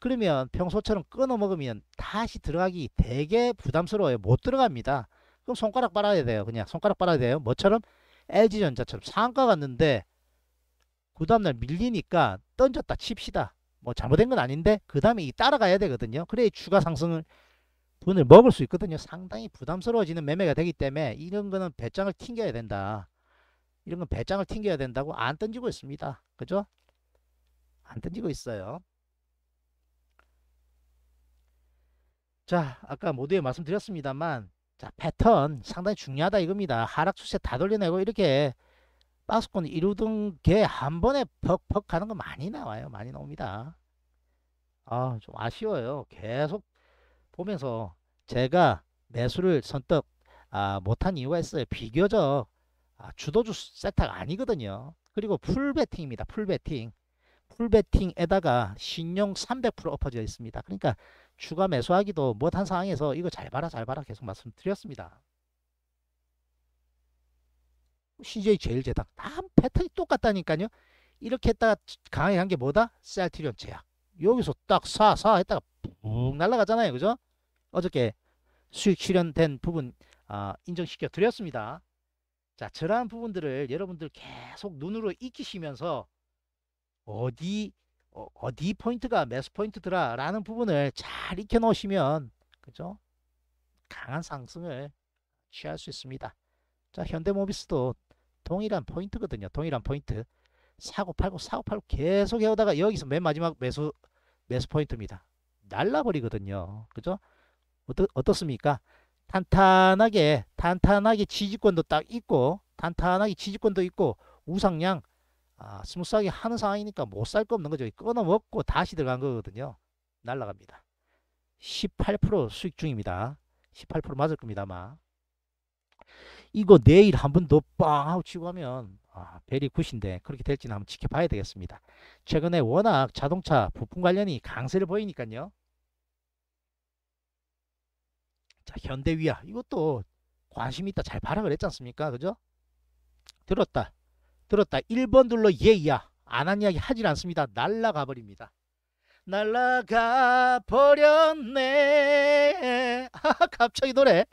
그러면 평소처럼 끊어 먹으면 다시 들어가기 되게 부담스러워요. 못 들어갑니다. 그럼 손가락 빨아야 돼요. 그냥 손가락 빨아야 돼요. 뭐처럼 LG전자처럼 상한가 갔는데 그 다음날 밀리니까 던졌다 칩시다. 뭐 잘못된 건 아닌데 그 다음에 따라가야 되거든요. 그래야 추가 상승을 분을 먹을 수 있거든요. 상당히 부담스러워지는 매매가 되기 때문에 이런 거는 배짱을 튕겨야 된다. 이런 건 배짱을 튕겨야 된다고 안 던지고 있습니다. 그죠? 안 던지고 있어요. 자, 아까 모두에 말씀드렸습니다만 자 패턴 상당히 중요하다 이겁니다. 하락 추세 다 돌려내고 이렇게 박스권 이루던 게한 번에 퍽퍽 가는 거 많이 나와요. 많이 나옵니다. 아좀 아쉬워요. 계속 보면서 제가 매수를 선뜻 아, 못한 이유가 있어요. 비교적 아, 주도주 세탁 아니거든요. 그리고 풀베팅입니다. 풀베팅. 풀베팅에다가 신용 300% 엎어져 있습니다. 그러니까 추가 매수하기도 못한 상황에서 이거 잘 봐라 잘 봐라 계속 말씀드렸습니다. CJ 제일제당 다음 패턴이 똑같다니까요. 이렇게 했다가 강하게 한 게 뭐다? 셀트리온 제약. 여기서 딱 사 사 했다가 푹 날아가잖아요. 그죠? 어저께 수익 실현된 부분 어, 인정시켜 드렸습니다. 자, 저러한 부분들을 여러분들 계속 눈으로 익히시면서 어디 어, 디 포인트가 매수 포인트더라 라는 부분을 잘 익혀 놓으시면 그죠 강한 상승을 취할 수 있습니다 자 현대모비스도 동일한 포인트거든요 동일한 포인트 사고 팔고 사고 팔고 계속 해오다가 여기서 맨 마지막 매수 매수 포인트입니다 날라버리거든요 그죠 어떠, 어떻습니까 탄탄하게 탄탄하게 지지권도 딱 있고 탄탄하게 지지권도 있고 우상향 아, 스무스하게 하는 상황이니까 못 살 거 없는 거죠. 끊어먹고 다시 들어간 거거든요. 날라갑니다 18% 수익 중입니다. 18% 맞을 겁니다. 아마. 이거 내일 한번 더 빵 하고 치고 하면 아, 벨이 굿인데 그렇게 될지는 한번 지켜봐야 되겠습니다. 최근에 워낙 자동차 부품 관련이 강세를 보이니까요. 자, 현대위아 이것도 관심 있다 잘팔라 그랬지 않습니까? 그죠? 들었다. 들었다. 1번 둘러 예이야. 안한 이야기 하질 않습니다. 날라가 버립니다. 날라가 버렸네. 아, 갑자기 노래.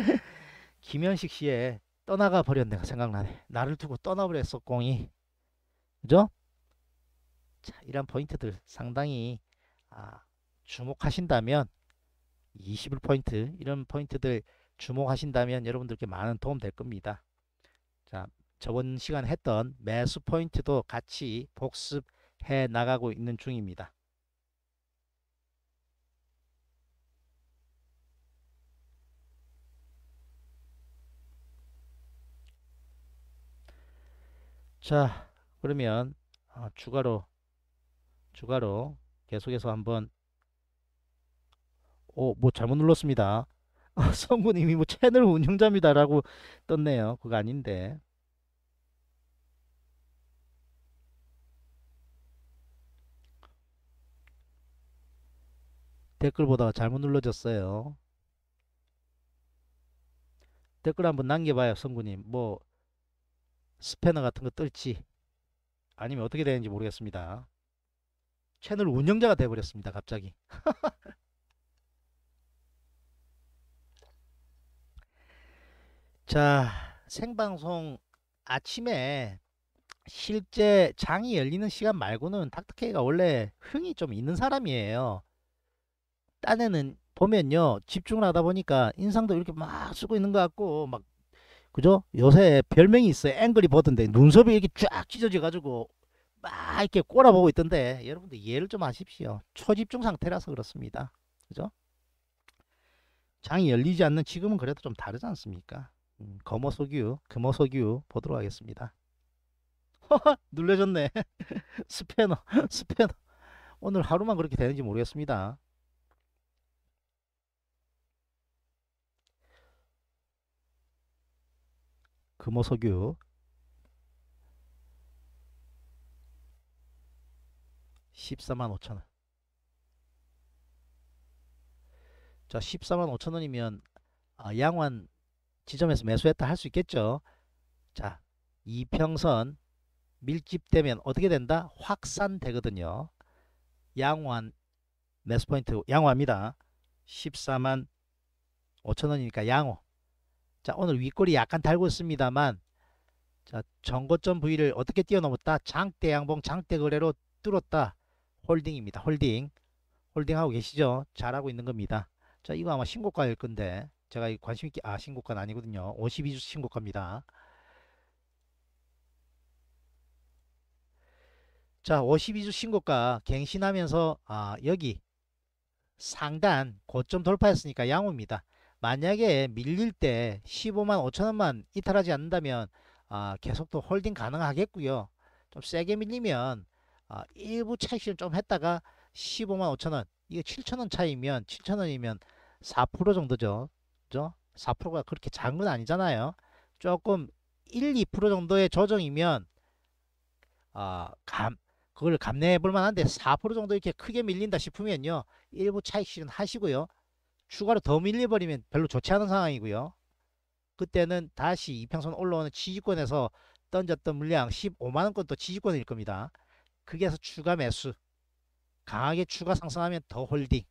김현식 씨의 떠나가 버렸네가 생각나네. 나를 두고 떠나버렸어 꽁이. 그죠? 자, 이런 포인트들 상당히 아, 주목하신다면 21포인트 이런 포인트들 주목하신다면 여러분들께 많은 도움 될 겁니다. 저번 시간 했던 매수 포인트도 같이 복습해 나가고 있는 중입니다. 자 그러면 추가로추가로 어, 계속해서 한번 오뭐 잘못 눌렀습니다 <laughs> 성군님이뭐 채널 운영자입니다 라고 떴네요 그거 아닌데 댓글 보다가 잘못 눌러졌어요. 댓글 한번 남겨봐요 성구님 뭐 스패너 같은 거 뜰지 아니면 어떻게 되는지 모르겠습니다 채널 운영자가 돼버렸습니다 갑자기 <laughs> 자 생방송 아침에 실제 장이 열리는 시간 말고는 닥터케이가 원래 흥이 좀 있는 사람이에요 딴에는 보면요 집중을 하다 보니까 인상도 이렇게 막 쓰고 있는 것 같고 막 그죠 요새 별명이 있어요 앵글이 보던데 눈썹이 이렇게 쫙 찢어져 가지고 막 이렇게 꼬라보고 있던데 여러분들 이해를 좀 하십시오 초집중 상태라서 그렇습니다 그죠 장이 열리지 않는 지금은 그래도 좀 다르지 않습니까 음, 검어소규 금어소규 보도록 하겠습니다 <laughs> 눌려졌네 <laughs> 스패너 스패너 오늘 하루만 그렇게 되는지 모르겠습니다 금호석유 1 4만5천원 자, 십사만5천원이면 어, 아, 양환 지점에서 매수했다 할 수 있겠죠. 자, 이평선 밀집되면 어떻게 된다? 확산되거든요. 양환 매수 포인트 양호합니다. 14만 5천원이니까 양호 자 오늘 윗골이 약간 달고 있습니다만 자 전고점 부위를 어떻게 뛰어넘었다 장대 양봉 장대 거래로 뚫었다 홀딩입니다 홀딩 홀딩하고 계시죠 잘하고 있는 겁니다 자 이거 아마 신고가일 건데 제가 관심 있게 아 신고가는 아니거든요 52주 신고가입니다 자 52주 신고가 갱신하면서 아 여기 상단 고점 돌파했으니까 양호입니다 만약에 밀릴 때 15만 5천원만 이탈하지 않는다면 아, 계속 또 홀딩 가능하겠고요. 좀 세게 밀리면 아, 일부 차익실현 좀 했다가 15만 5천원 이게 7천원 차이면 7천원이면 4% 정도죠. 그죠? 4%가 그렇게 작은 건 아니잖아요. 조금 1, 2% 정도의 조정이면 아, 감 그걸 감내해 볼 만한데 4% 정도 이렇게 크게 밀린다 싶으면요. 일부 차익 실현 하시고요. 추가로 더 밀려버리면 별로 좋지 않은 상황이고요. 그때는 다시 이평선 올라오는 지지권에서 던졌던 물량 15만원권 도 지지권일 겁니다. 거기에서 추가 매수 강하게 추가 상승하면 더 홀딩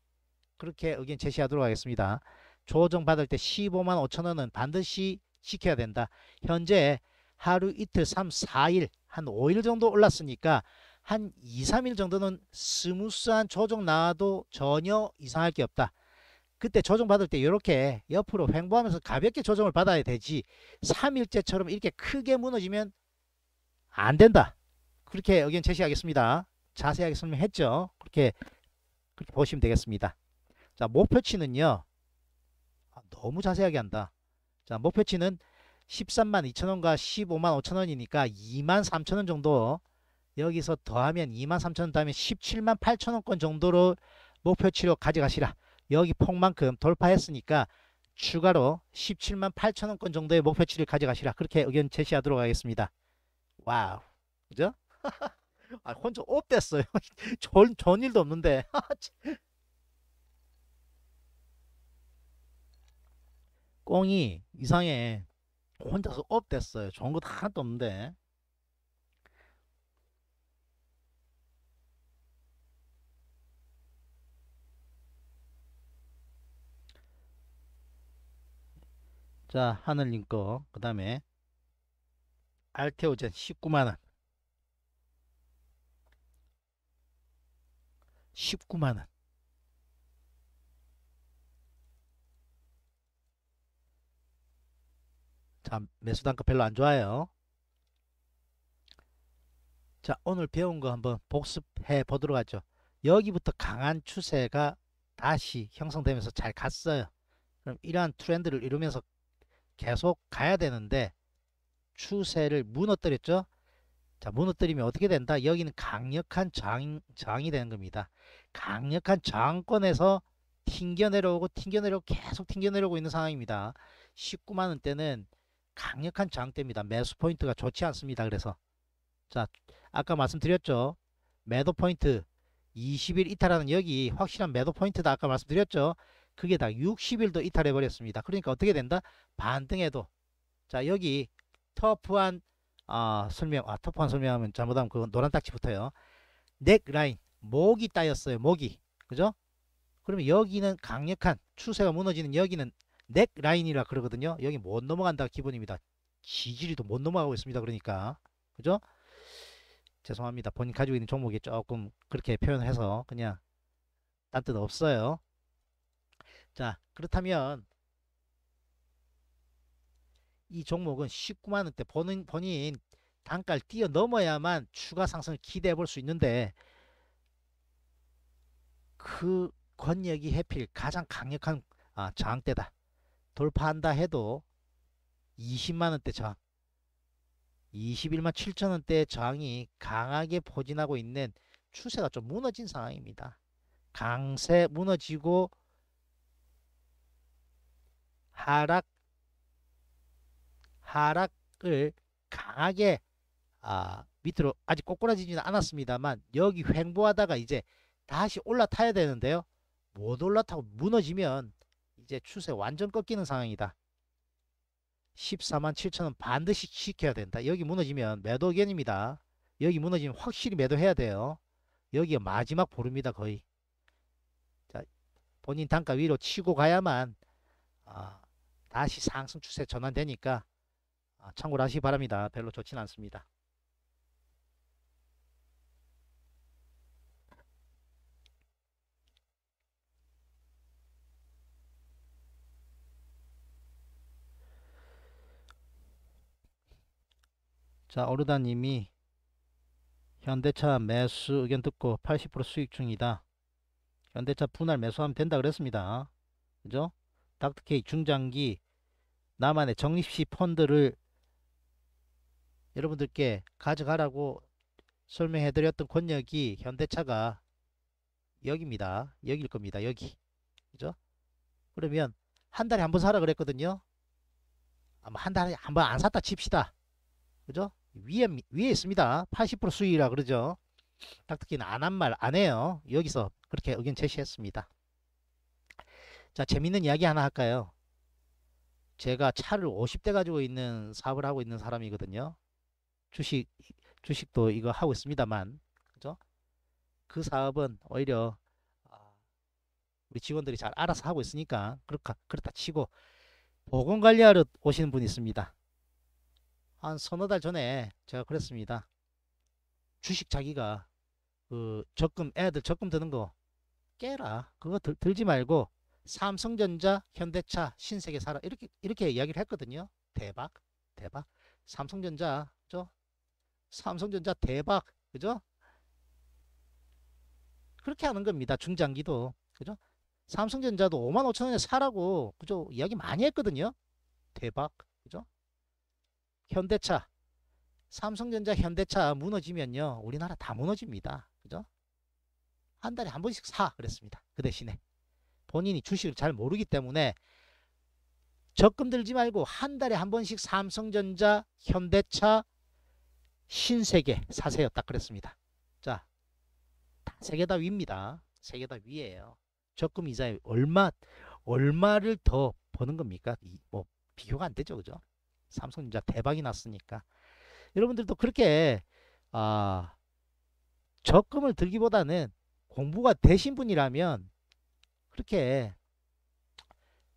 그렇게 의견 제시하도록 하겠습니다. 조정 받을 때 15만 5천원은 반드시 지켜야 된다. 현재 하루 이틀 3, 4일 한 5일 정도 올랐으니까 한 2, 3일 정도는 스무스한 조정 나와도 전혀 이상할 게 없다. 그때 조정받을 때 이렇게 옆으로 횡보하면서 가볍게 조정을 받아야 되지 3일째처럼 이렇게 크게 무너지면 안 된다. 그렇게 의견 제시하겠습니다. 자세하게 설명했죠. 그렇게 그렇게 보시면 되겠습니다. 자 목표치는요. 아, 너무 자세하게 한다. 자 목표치는 13만 2천원과 15만 5천원이니까 2만 3천원 정도 여기서 더하면 2만 3천원 더하면 17만 8천원권 정도로 목표치로 가져가시라. 여기 폭만큼 돌파했으니까 추가로 17만 8천원권 정도의 목표치를 가져가시라 그렇게 의견 제시하도록 하겠습니다. 와우 그죠? <laughs> 아, 혼자 업됐어요. <laughs> 전, 전 일도 없는데. <laughs> 꽁이 이상해. 혼자서 업됐어요. 좋은 것 하나도 없는데. 자 하늘님 거그 다음에 알테오젠 19만원 19만원 자 매수 단가 별로 안 좋아요 자 오늘 배운 거 한번 복습해 보도록 하죠 여기부터 강한 추세가 다시 형성되면서 잘 갔어요 그럼 이러한 트렌드를 이루면서 계속 가야 되는데 추세를 무너뜨렸죠. 자, 무너뜨리면 어떻게 된다? 여기는 강력한 장, 항이 되는 겁니다. 강력한 장권에서 튕겨 내려오고 튕겨 내려오고 계속 튕겨 내려오고 있는 상황입니다. 19만 원대는 강력한 장대입니다 매수 포인트가 좋지 않습니다. 그래서 자, 아까 말씀드렸죠. 매도 포인트 20일 이탈하는 여기 확실한 매도 포인트다 아까 말씀드렸죠. 그게 다 60일도 이탈해 버렸습니다. 그러니까 어떻게 된다? 반등해도 자 여기 터프한 아, 설명 아 터프한 설명하면 잘못하면 그건 노란 딱지 붙어요. 넥라인 목이 따였어요. 목이 그죠? 그러면 여기는 강력한 추세가 무너지는 여기는 넥라인이라 그러거든요. 여기 못 넘어간다 기본입니다. 지지리도 못 넘어가고 있습니다. 그러니까 그죠? 죄송합니다. 본인 가지고 있는 종목이 조금 그렇게 표현해서 그냥 딴 뜻 없어요. 자 그렇다면 이 종목은 19만원대 본인, 본인 단가를 뛰어넘어야만 추가 상승을 기대해 볼 수 있는데 그권력이 해필 가장 강력한 아, 저항대다. 돌파한다 해도 20만원대 저항 21만 7천원대 저항이 강하게 포진하고 있는 추세가 좀 무너진 상황입니다. 강세 무너지고 하락 하락을 강하게 아, 밑으로 아직 꼬꾸라지지는 않았습니다만 여기 횡보하다가 이제 다시 올라타야 되는데요. 못 올라타고 무너지면 이제 추세 완전 꺾이는 상황이다. 14만 7천원 반드시 지켜야 된다. 여기 무너지면 매도 견입니다 여기 무너지면 확실히 매도해야 돼요. 여기가 마지막 보름이다 거의. 자, 본인 단가 위로 치고 가야만 아, 다시 상승 추세 전환되니까 아, 참고를 하시기 바랍니다. 별로 좋지는 않습니다. 자 어르다님이 현대차 매수 의견 듣고 80% 수익 중이다. 현대차 분할 매수하면 된다 그랬습니다. 그죠? 닥터케이 중장기 나만의 적립시 펀드를 여러분들께 가져가라고 설명해 드렸던 권역이 현대차가 여기입니다. 여기일 겁니다. 여기. 그죠? 그러면 한 달에 한 번 사라 그랬거든요. 아마 한 달에 한 번 안 샀다 칩시다. 그죠? 위에 위에 있습니다. 80% 수익이라 그러죠. 닥터키는 안 한 말 안 해요. 여기서 그렇게 의견 제시했습니다. 자, 재밌는 이야기 하나 할까요? 제가 차를 50대 가지고 있는 사업을 하고 있는 사람이거든요. 주식 주식도 이거 하고 있습니다만 그죠? 그 사업은 오히려 아, 우리 직원들이 잘 알아서 하고 있으니까 그렇다 그렇다 치고 보건관리하러 오시는 분이 있습니다. 한 서너 달 전에 제가 그랬습니다. 주식 자기가 그 적금 애들 적금 드는 거 깨라 그거 들, 들지 말고 삼성전자, 현대차, 신세계사라 이렇게 이렇게 이야기를 했거든요. 대박, 대박. 삼성전자, 그죠 삼성전자 대박, 그죠? 그렇게 하는 겁니다. 중장기도, 그죠? 삼성전자도 5만 5천 원에 사라고, 그죠? 이야기 많이 했거든요. 대박, 그죠? 현대차, 삼성전자, 현대차 무너지면요, 우리나라 다 무너집니다. 그죠? 한 달에 한 번씩 사 그랬습니다. 그 대신에. 본인이 주식을 잘 모르기 때문에 적금 들지 말고 한 달에 한 번씩 삼성전자, 현대차, 신세계 사세요. 딱 그랬습니다. 자, 세 개 다 위입니다. 세 개 다 위에요. 적금 이자에 얼마, 얼마를 더 버는 겁니까? 이, 뭐 비교가 안 되죠. 그죠? 삼성전자 대박이 났으니까. 여러분들도 그렇게 아 적금을 들기보다는 공부가 되신 분이라면 그렇게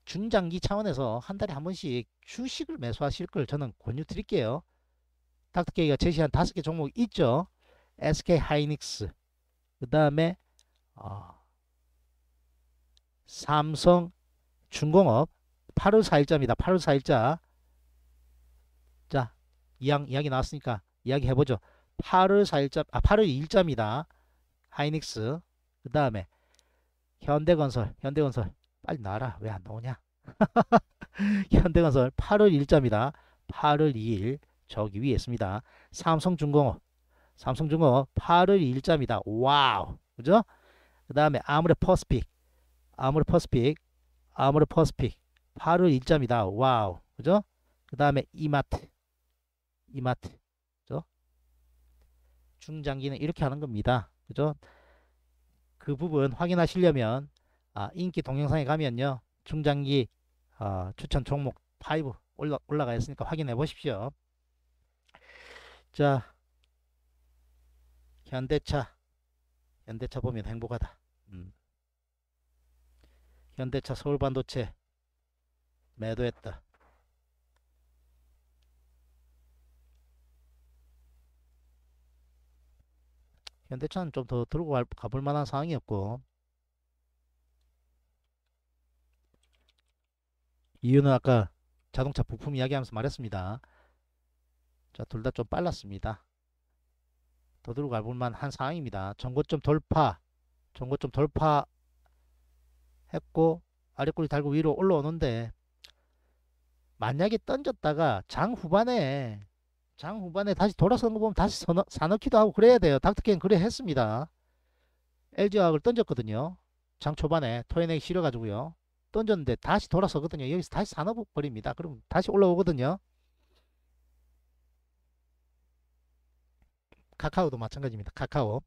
중장기 차원에서 한 달에 한 번씩 주식을 매수하실 걸 저는 권유 드릴게요. 닥터케이가 제시한 다섯 개 종목 있죠. SK 하이닉스, 그 다음에 어, 삼성 중공업 8월 4일자입니다. 8월 4일자 자 이양, 이야기 나왔으니까 이야기 해보죠. 8월 4일자 아 8월 2일자입니다. 하이닉스 그 다음에 현대건설 현대건설 빨리 나와라 왜 안 나오냐 <laughs> 현대건설 8월 1일자입니다 8월 2일 저기 위에 있습니다 삼성중공업 삼성중공업 8월 2일자입니다 와우 그죠 그 다음에 아무래 퍼스픽 아무래 퍼스픽 아무래 퍼스픽 8월 1일자입니다 와우 그죠 그 다음에 이마트 이마트 그죠 중장기는 이렇게 하는 겁니다 그죠 그 부분 확인하시려면 아, 인기 동영상에 가면요. 중장기 어, 추천 종목 5 올라, 올라가 있으니까 확인해 보십시오. 자, 현대차. 현대차 보면 행복하다. 음. 현대차 서울반도체 매도했다. 현대차는 좀 더 들고 가볼 만한 상황이었고 이유는 아까 자동차 부품 이야기하면서 말했습니다. 자, 둘 다 좀 빨랐습니다. 더 들고 가볼 만한 상황입니다. 전고점 돌파, 전고점 돌파 했고 아랫골이 달고 위로 올라오는데 만약에 던졌다가 장 후반에 장 후반에 다시 돌아서는 거 보면 다시 사넣기도 하고 그래야 돼요. 닥터캔 그래 했습니다. LG화학을 던졌거든요. 장 초반에 토해내기 싫어가지고요. 던졌는데 다시 돌아서거든요. 여기서 다시 사넣어버립니다 그럼 다시 올라오거든요. 카카오도 마찬가지입니다. 카카오.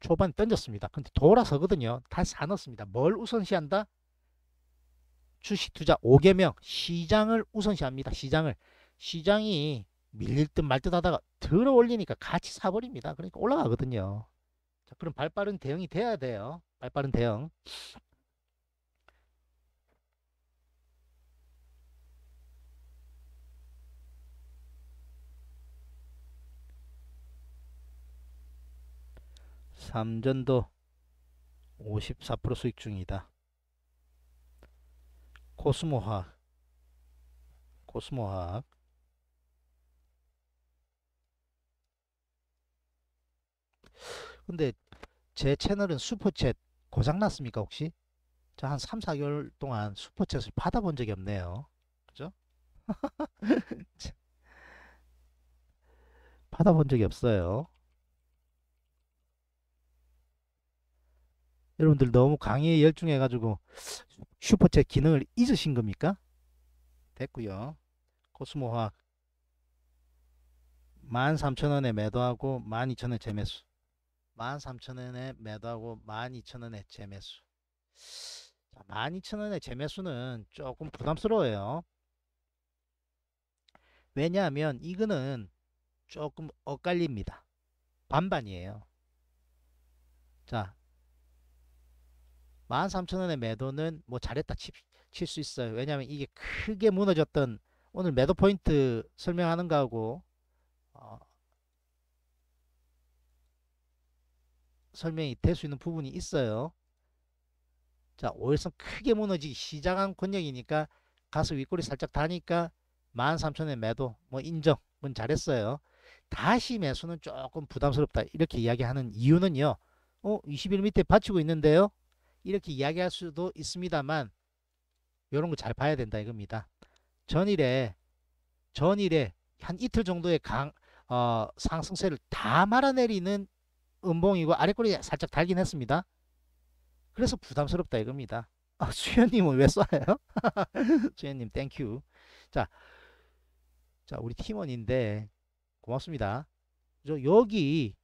초반 던졌습니다. 근데 돌아서거든요. 다시 사놨습니다. 뭘 우선시한다? 주식 투자 5개명 시장을 우선시합니다. 시장을 시장이 밀릴 듯말듯 하다가 들어 올리니까 같이 사버립니다. 그러니까 올라가거든요. 자, 그럼 발 빠른 대응이 돼야 돼요. 발 빠른 대응. 삼전도 54% 수익 중이다. 코스모학 코스모학 근데 제 채널은 슈퍼챗 고장났습니까 혹시? 저 한 3, 4개월 동안 슈퍼챗을 받아본 적이 없네요. 그죠? <laughs> 받아본 적이 없어요. 여러분들 너무 강의에 열중해가지고 슈퍼챗 기능을 잊으신 겁니까? 됐고요. 코스모화학 13,000원에 매도하고 12,000원에 재매수 13,000원에 매도하고 12,000원에 재매수. 12,000원에 재매수는 조금 부담스러워요. 왜냐하면 이거는 조금 엇갈립니다. 반반이에요. 자, 1 3 0 0 0원에 매도는 뭐 잘했다 칠 수 있어요. 왜냐하면 이게 크게 무너졌던 오늘 매도 포인트 설명하는 거하고 어, 설명이 될 수 있는 부분이 있어요. 자, 오일선 크게 무너지기 시작한 권역이니까 가서 윗골이 살짝 다니까 13,000에 매도 뭐 인정. 그 잘했어요. 다시 매수는 조금 부담스럽다. 이렇게 이야기하는 이유는요. 어, 21 밑에 받치고 있는데요. 이렇게 이야기할 수도 있습니다만 이런 거 잘 봐야 된다 이겁니다. 전일에 전일에 한 이틀 정도의 강 어, 상승세를 다 말아내리는 음봉이고 아래꼬리 살짝 달긴 했습니다. 그래서 부담스럽다 이겁니다. 아, <laughs> 수현님은 왜 쏴요? <laughs> 수현님 땡큐. 자, 자 우리 팀원인데 고맙습니다. 저 여기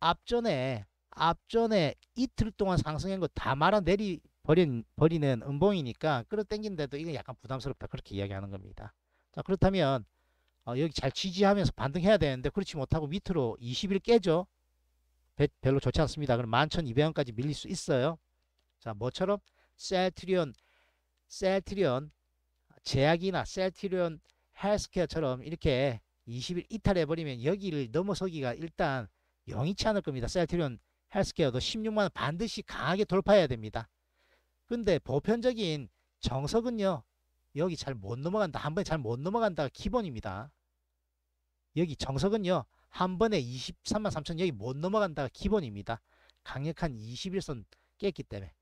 앞전에 앞전에 이틀 동안 상승한 거 다 말아 내리 버린 버리는 음봉이니까 끌어 당긴데도 이건 약간 부담스럽다 그렇게 이야기하는 겁니다. 자 그렇다면 어, 여기 잘 지지하면서 반등해야 되는데 그렇지 못하고 밑으로 20일 깨죠. 별로 좋지 않습니다. 그럼 11,200원까지 밀릴 수 있어요. 자, 뭐처럼 셀트리온, 셀트리온 제약이나 셀트리온 헬스케어처럼 이렇게 20일 이탈해버리면 여기를 넘어서기가 일단 영이치 않을 겁니다. 셀트리온 헬스케어도 16만원 반드시 강하게 돌파해야 됩니다. 근데 보편적인 정석은요. 여기 잘 못 넘어간다. 한 번에 잘 못 넘어간다가 기본입니다. 여기 정석은요. 한 번에 23만 3천 여기 못 넘어간다가 기본입니다. 강력한 21선 깼기 때문에.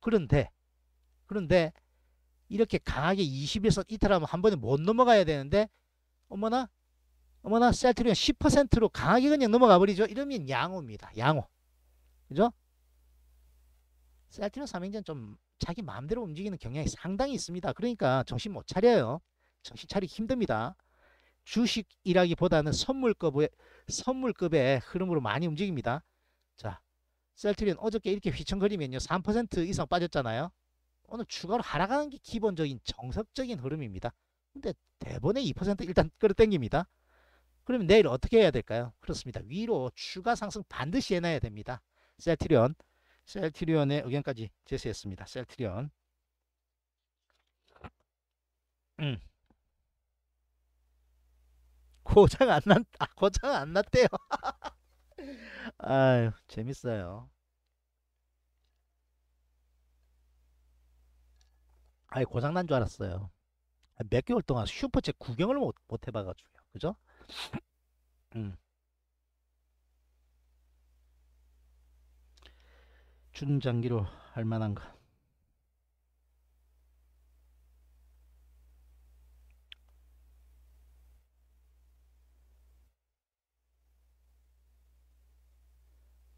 그런데 그런데 이렇게 강하게 21선 이탈하면 한 번에 못 넘어가야 되는데 어머나 어머나 셀트리온 10%로 강하게 그냥 넘어가 버리죠. 이러면 양호입니다. 양호. 그죠? 셀트리온 삼행전 좀 자기 마음대로 움직이는 경향이 상당히 있습니다. 그러니까 정신 못 차려요. 정신 차리기 힘듭니다. 주식이라기보다는 선물급의 선물급의 흐름으로 많이 움직입니다. 자, 셀트리온 어저께 이렇게 휘청거리면요. 3% 이상 빠졌잖아요. 오늘 추가로 하락하는 게 기본적인 정석적인 흐름입니다. 근데 대번에 2% 일단 끌어당깁니다. 그러면 내일 어떻게 해야 될까요? 그렇습니다. 위로 추가 상승 반드시 해놔야 됩니다. 셀트리온, 셀트리온의 의견까지 제시했습니다. 셀트리온. 음. 고장 안 났, 아, 고장 안 났대요. <laughs> 아유, 재밌어요. 아예 고장 난 줄 알았어요. 몇 개월 동안 슈퍼챗 구경을 못, 못 해봐가지고요. 그죠? 음. 준장기로 할 만한가?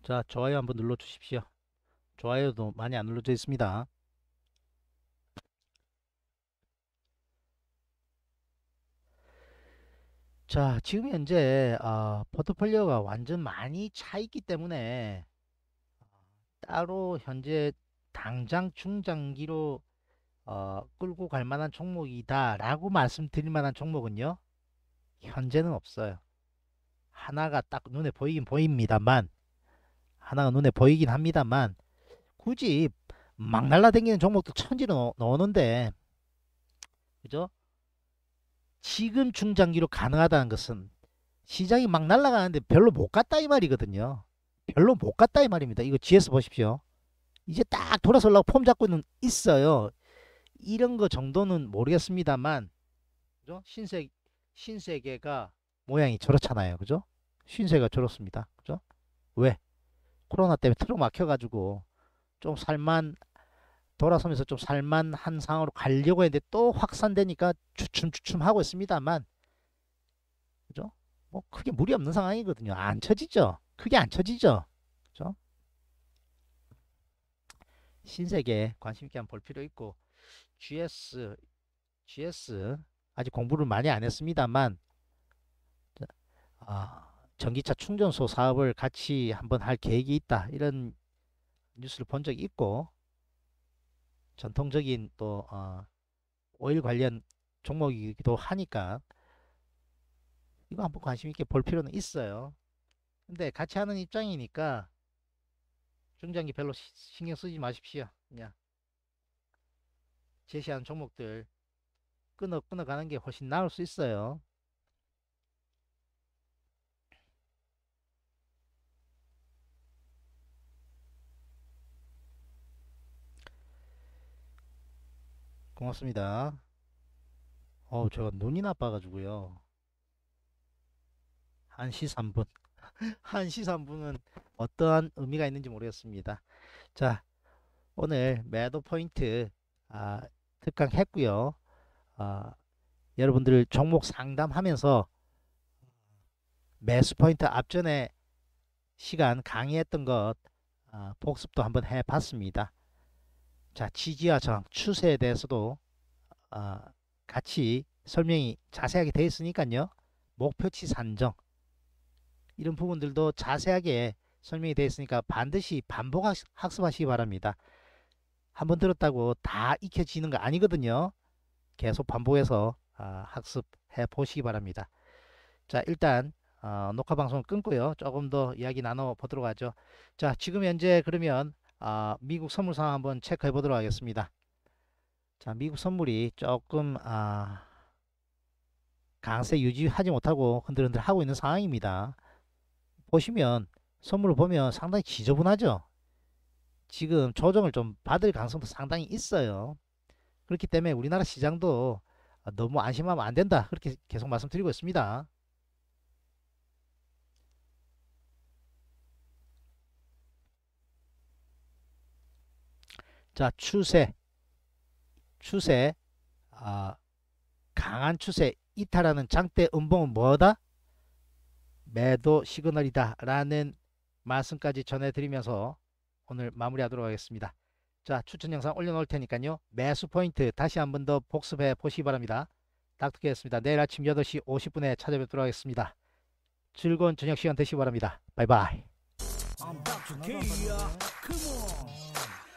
자 좋아요 한번 눌러 주십시오 좋아요도 많이 안 눌러져 있습니다 자 지금 현재 어, 포트폴리오가 완전 많이 차 있기 때문에 따로 현재 당장 중장기로 어, 끌고 갈 만한 종목이다 라고 말씀드릴 만한 종목은요 현재는 없어요 하나가 딱 눈에 보이긴 보입니다만 하나가 눈에 보이긴 합니다만 굳이 막 날라다니는 종목도 천지로 넣는데 그죠? 지금 중장기로 가능하다는 것은 시장이 막 날아가는데 별로 못 갔다 이 말이거든요. 별로 못 갔다 이 말입니다. 이거 GS 보십시오. 이제 딱 돌아서려고 폼 잡고는 있어요. 이런 거 정도는 모르겠습니다만 그죠? 신세 신세계가 모양이 저렇잖아요. 그죠? 신세가 저렇습니다. 그죠? 왜? 코로나 때문에 틀어 막혀가지고 좀 살만 돌아서면서 좀 살만한 상황으로 가려고 했는데 또 확산되니까 주춤주춤 하고 있습니다만 그죠? 뭐 크게 무리 없는 상황이거든요. 안 쳐지죠. 크게 안 쳐지죠. 그죠? 신세계 관심 있게 한번 볼 필요 있고 GS GS 아직 공부를 많이 안 했습니다만 아 전기차 충전소 사업을 같이 한번 할 계획이 있다 이런 뉴스를 본 적이 있고 전통적인 또 어, 오일 관련 종목이기도 하니까 이거 한번 관심 있게 볼 필요는 있어요. 근데 같이 하는 입장이니까 중장기 별로 신경 쓰지 마십시오. 그냥 제시한 종목들 끊어 끊어 가는 게 훨씬 나을 수 있어요. 고맙습니다. 어 제가 눈이 나빠가지고요. 1시 3분. 1시 3분은 어떠한 의미가 있는지 모르겠습니다. 자, 오늘 매도 포인트 아, 특강 했고요. 아, 여러분들 종목 상담하면서 매수 포인트 앞전에 시간 강의했던 것 아, 복습도 한번 해봤습니다. 자 지지와 저항 추세에 대해서도 어, 같이 설명이 자세하게 되어 있으니까요. 목표치 산정 이런 부분들도 자세하게 설명이 되어 있으니까 반드시 반복 학습하시기 바랍니다. 한번 들었다고 다 익혀지는 거 아니거든요. 계속 반복해서 어, 학습해 보시기 바랍니다. 자 일단 어, 녹화 방송 끊고요. 조금 더 이야기 나눠 보도록 하죠. 자 지금 현재 그러면 아, 미국 선물 상 한번 체크해 보도록 하겠습니다. 자, 미국 선물이 조금 아, 강세 유지하지 못하고 흔들흔들 하고 있는 상황입니다. 보시면 선물을 보면 상당히 지저분하죠. 지금 조정을 좀 받을 가능성도 상당히 있어요. 그렇기 때문에 우리나라 시장도 너무 안심하면 안 된다. 그렇게 계속 말씀드리고 있습니다. 자 추세 추세 아, 강한 추세 이탈하는 장대 음봉은 뭐다? 매도 시그널이다 라는 말씀까지 전해드리면서 오늘 마무리하도록 하겠습니다. 자 추천 영상 올려놓을 테니까요. 매수 포인트 다시 한번 더 복습해 보시기 바랍니다. 닥터케였습니다. 내일 아침 8시 50분에 찾아뵙도록 하겠습니다. 즐거운 저녁 시간 되시기 바랍니다. 바이바이.